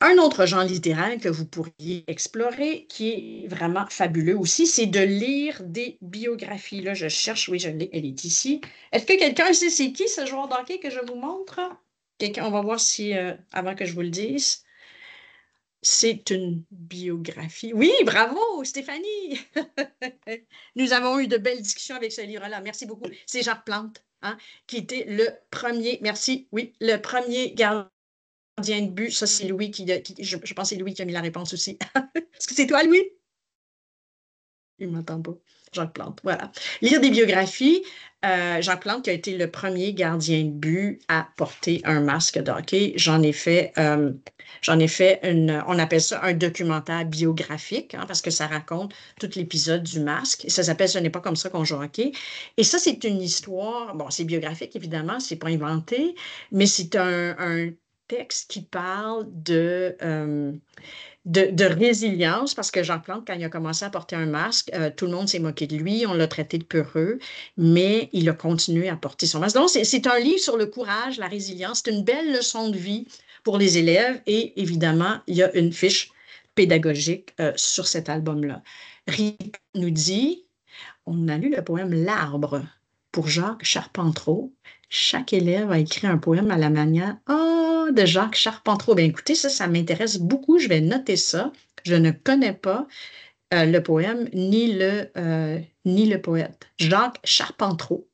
Un autre genre littéral que vous pourriez explorer, qui est vraiment fabuleux aussi, c'est de lire des biographies. Là, je cherche, oui, je l'ai, elle est ici. Est-ce que quelqu'un sait c'est qui ce joueur d'hockey que je vous montre? Quelqu'un, on va voir si, euh, avant que je vous le dise, c'est une biographie. Oui, bravo, Stéphanie! Nous avons eu de belles discussions avec ce livre-là. Merci beaucoup. C'est Jacques Plante. Hein, qui était le premier, merci, oui, le premier gardien gardien de but, ça c'est Louis qui, je, pense c'est Louis qui a mis la réponse aussi. Est-ce que c'est toi, Louis? Il ne m'entend pas. Jacques Plante, voilà. Lire des biographies. Euh, Jacques Plante qui a été le premier gardien de but à porter un masque d'hockey. J'en ai fait, euh, j'en ai fait une, on appelle ça un documentaire biographique hein, parce que ça raconte tout l'épisode du masque. ça s'appelle Ce n'est pas comme ça qu'on joue au hockey. Et ça, c'est une histoire, bon, c'est biographique évidemment, c'est pas inventé, mais c'est un texte qui parle euh, de, de, résilience, parce que Jean Plante, quand il a commencé à porter un masque, euh, tout le monde s'est moqué de lui, on l'a traité de peureux, mais il a continué à porter son masque. Donc, c'est un livre sur le courage, la résilience. C'est une belle leçon de vie pour les élèves et évidemment, il y a une fiche pédagogique euh, sur cet album-là. Rick nous dit, on a lu le poème L'arbre pour Jacques Charpentreau. Chaque élève a écrit un poème à la manière, oh, de Jacques Charpentreau. Bien, écoutez, ça, ça m'intéresse beaucoup. Je vais noter ça. Je ne connais pas euh, le poème ni le, euh, ni le poète. Jacques Charpentreau.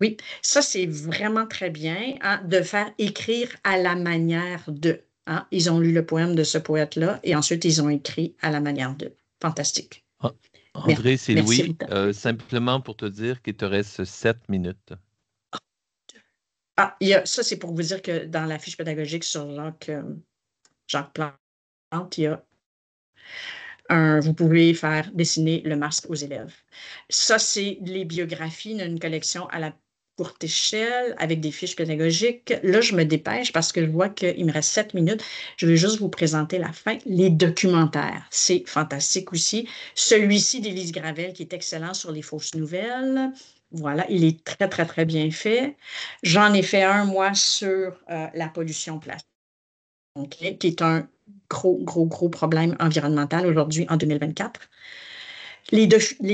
Oui, ça, c'est vraiment très bien hein, de faire écrire à la manière de. Hein. Ils ont lu le poème de ce poète-là et ensuite, ils ont écrit à la manière de. Fantastique. Ah, André, c'est Louis. Euh, simplement pour te dire qu'il te reste sept minutes. Ah, ça, c'est pour vous dire que dans la fiche pédagogique sur Jacques, euh, Jacques Plante, il y a un, vous pouvez faire dessiner le masque aux élèves. Ça, c'est les biographies, d'une collection à la courte échelle avec des fiches pédagogiques. Là, je me dépêche parce que je vois qu'il me reste sept minutes. Je vais juste vous présenter la fin. Les documentaires, c'est fantastique aussi. Celui-ci d'Élise Gravel qui est excellent sur les fausses nouvelles. Voilà, il est très, très, très bien fait. J'en ai fait un, moi, sur euh, la pollution plastique, qui est un gros, gros, gros problème environnemental aujourd'hui, en 2024. Les,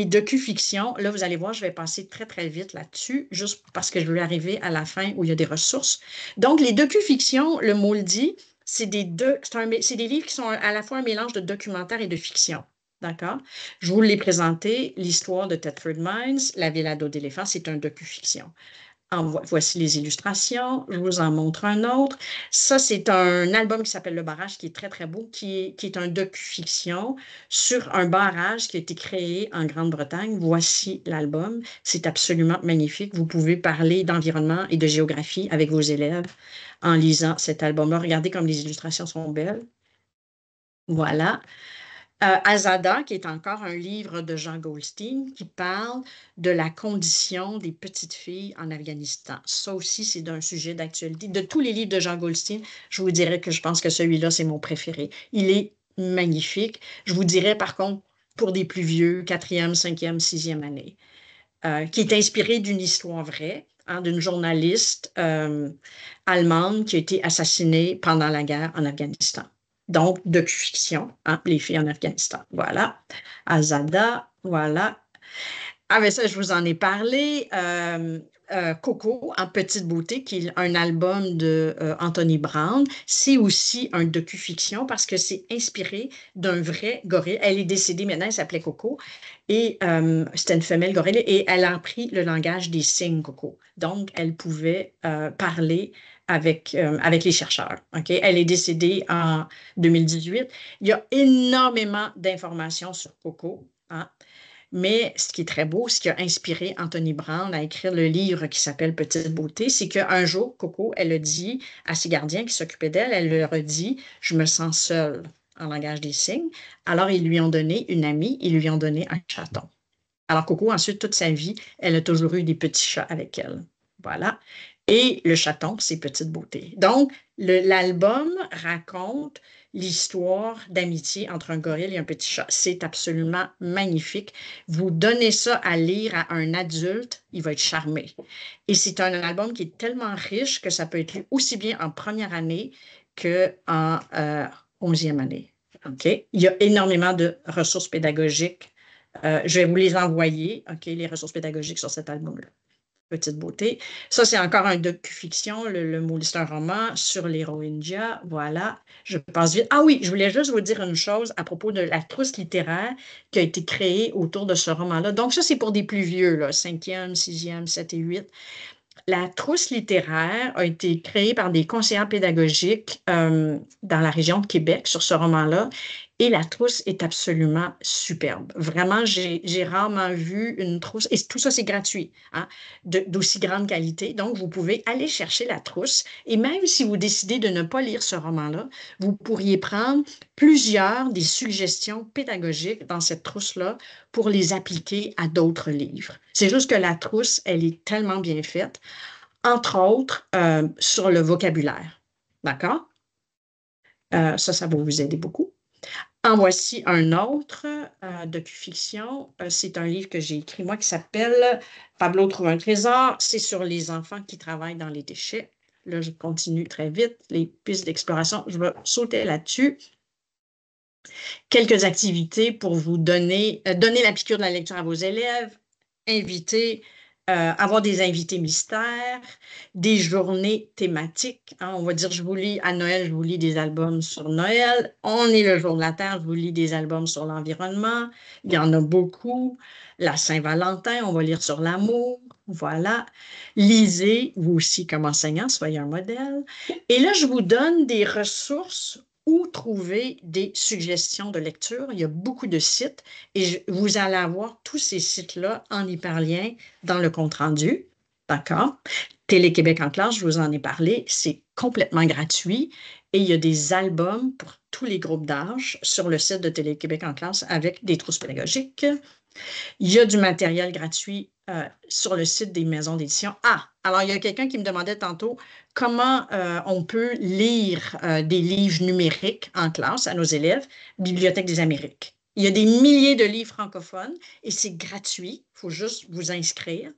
docu fictions là, vous allez voir, je vais passer très, très vite là-dessus, juste parce que je veux arriver à la fin où il y a des ressources. Donc, les docu-fictions, le mot le dit, c'est des, des livres qui sont à la fois un mélange de documentaire et de fiction. D'accord? Je vous l'ai présenté, l'histoire de Thetford Mines, La Villa d'eau d'éléphant, c'est un docu-fiction. voici les illustrations, je vous en montre un autre. Ça, c'est un album qui s'appelle Le Barrage, qui est très, très beau, qui est, qui est un docu-fiction sur un barrage qui a été créé en Grande-Bretagne. Voici l'album. C'est absolument magnifique. Vous pouvez parler d'environnement et de géographie avec vos élèves en lisant cet album-là. Regardez comme les illustrations sont belles. Voilà. Euh, Azada, qui est encore un livre de Jean Goldstein, qui parle de la condition des petites filles en Afghanistan. Ça aussi, c'est d'un sujet d'actualité. De tous les livres de Jean Goldstein, je vous dirais que je pense que celui-là, c'est mon préféré. Il est magnifique. Je vous dirais, par contre, pour des plus vieux, quatrième, cinquième, sixième année, euh, qui est inspiré d'une histoire vraie, hein, d'une journaliste euh, allemande qui a été assassinée pendant la guerre en Afghanistan donc docu-fiction, hein, Les filles en Afghanistan. Voilà. Azada, voilà. Ah, ça, je vous en ai parlé. Euh, euh, Coco, en petite beauté, qui est un album de euh, Brown. C'est aussi un docufiction parce que c'est inspiré d'un vrai gorille. Elle est décédée maintenant, elle s'appelait Coco. Et c'était une femelle gorille et elle a appris le langage des signes, Coco. Donc, elle pouvait parler avec, euh, avec les chercheurs. OK? Elle est décédée en 2018. Il y a énormément d'informations sur Coco. Hein? Mais ce qui est très beau, ce qui a inspiré Anthony Brown à écrire le livre qui s'appelle Petite beauté, c'est qu'un jour, Coco, elle a dit à ses gardiens qui s'occupaient d'elle, elle leur a dit Je me sens seule en langage des signes. Alors, ils lui ont donné une amie, ils lui ont donné un chaton. Alors, Coco, ensuite, toute sa vie, elle a toujours eu des petits chats avec elle. Voilà et le chaton, ses petites beautés. Donc, l'album raconte l'histoire d'amitié entre un gorille et un petit chat. C'est absolument magnifique. Vous donnez ça à lire à un adulte, il va être charmé. Et c'est un album qui est tellement riche que ça peut être lu aussi bien en première année qu'en euh, onzième année. OK? Il y a énormément de ressources pédagogiques. Euh, je vais vous les envoyer, OK, les ressources pédagogiques sur cet album-là. Petite beauté. Ça, c'est encore un docu-fiction. Le, mot, c'est un roman sur les Voilà. Je passe vite. Ah oui, je voulais juste vous dire une chose à propos de la trousse littéraire qui a été créée autour de ce roman-là. Donc, ça, c'est pour des plus vieux, là, 5e, 6e, 7 et 8. La trousse littéraire a été créée par des conseillers pédagogiques euh, dans la région de Québec sur ce roman-là. Et la trousse est absolument superbe. Vraiment, j'ai rarement vu une trousse, et tout ça c'est gratuit, hein, d'aussi grande qualité. Donc, vous pouvez aller chercher la trousse, et même si vous décidez de ne pas lire ce roman-là, vous pourriez prendre plusieurs des suggestions pédagogiques dans cette trousse-là pour les appliquer à d'autres livres. C'est juste que la trousse, elle est tellement bien faite, entre autres euh, sur le vocabulaire. D'accord? Euh, ça, ça va vous aider beaucoup. En voici un autre euh, docu-fiction. Euh, c'est un livre que j'ai écrit, moi, qui s'appelle Pablo trouve un trésor. C'est sur les enfants qui travaillent dans les déchets. Là, je continue très vite. Les pistes d'exploration, je vais sauter là-dessus. Quelques activités pour vous donner, euh, donner la piqûre de la lecture à vos élèves, inviter euh, avoir des invités mystères, des journées thématiques. Hein. On va dire, je vous lis à Noël, je vous lis des albums sur Noël. On est le jour de la Terre, je vous lis des albums sur l'environnement. Il y en a beaucoup. La Saint-Valentin, on va lire sur l'amour. Voilà. Lisez, vous aussi comme enseignant, soyez un modèle. Et là, je vous donne des ressources ou trouver des suggestions de lecture. Il y a beaucoup de sites et vous allez avoir tous ces sites-là en hyperlien dans le compte-rendu. D'accord? Télé-Québec en classe, je vous en ai parlé, c'est complètement gratuit et il y a des albums pour tous les groupes d'âge sur le site de Télé-Québec en classe avec des trousses pédagogiques, il y a du matériel gratuit euh, sur le site des maisons d'édition. Ah, alors il y a quelqu'un qui me demandait tantôt comment euh, on peut lire euh, des livres numériques en classe à nos élèves, Bibliothèque des Amériques. Il y a des milliers de livres francophones et c'est gratuit, il faut juste vous inscrire.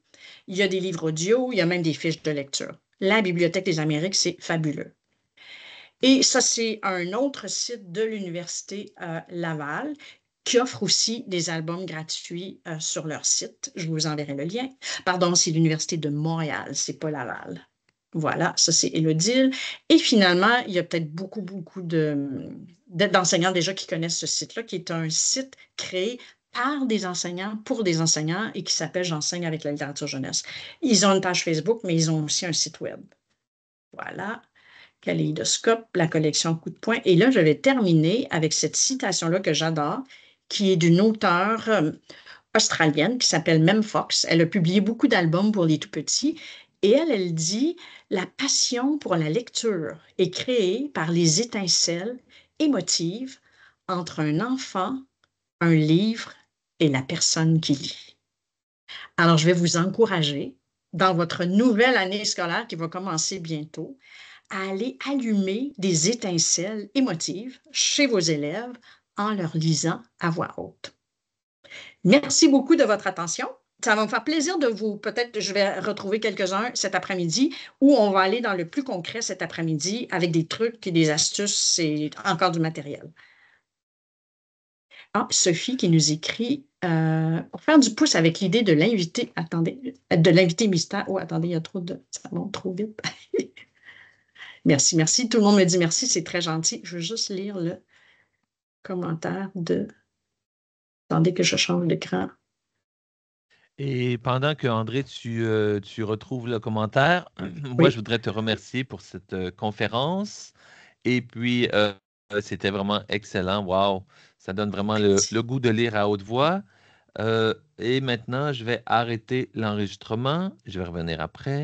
Il y a des livres audio, il y a même des fiches de lecture. La Bibliothèque des Amériques, c'est fabuleux. Et ça, c'est un autre site de l'Université Laval qui offrent aussi des albums gratuits euh, sur leur site. Je vous enverrai le lien. Pardon, c'est l'Université de Montréal, c'est pas Laval. Voilà, ça c'est Elodile. Et finalement, il y a peut-être beaucoup, beaucoup d'enseignants déjà qui connaissent ce site-là, qui est un site créé par des enseignants, pour des enseignants, et qui s'appelle J'enseigne avec la littérature jeunesse. Ils ont une page Facebook, mais ils ont aussi un site web. Voilà. Caléidoscope, la collection Coup de poing. Et là, je vais terminer avec cette citation-là que j'adore, qui est d'une auteure euh, australienne qui s'appelle Mem Fox. Elle a publié beaucoup d'albums pour les tout-petits et elle, elle dit La passion pour la lecture est créée par les étincelles émotives entre un enfant, un livre et la personne qui lit. Alors, je vais vous encourager dans votre nouvelle année scolaire qui va commencer bientôt à aller allumer des étincelles émotives chez vos élèves en leur lisant à voix haute. Merci beaucoup de votre attention. Ça va me faire plaisir de vous, peut-être je vais retrouver quelques-uns cet après-midi où on va aller dans le plus concret cet après-midi avec des trucs et des astuces et encore du matériel. Ah, Sophie qui nous écrit euh, pour faire du pouce avec l'idée de l'inviter, attendez, de l'inviter, mystère. Oh, attendez, il y a trop de. ça va trop vite. merci, merci. Tout le monde me dit merci, c'est très gentil. Je veux juste lire le commentaire de Attendez que je change l'écran. Et pendant que André, tu, euh, retrouves le commentaire, moi je voudrais te remercier pour cette euh, conférence. Et puis, euh, c'était vraiment excellent. waouh Ça donne vraiment le goût de lire à haute voix. et maintenant, je vais arrêter l'enregistrement. Je vais revenir après.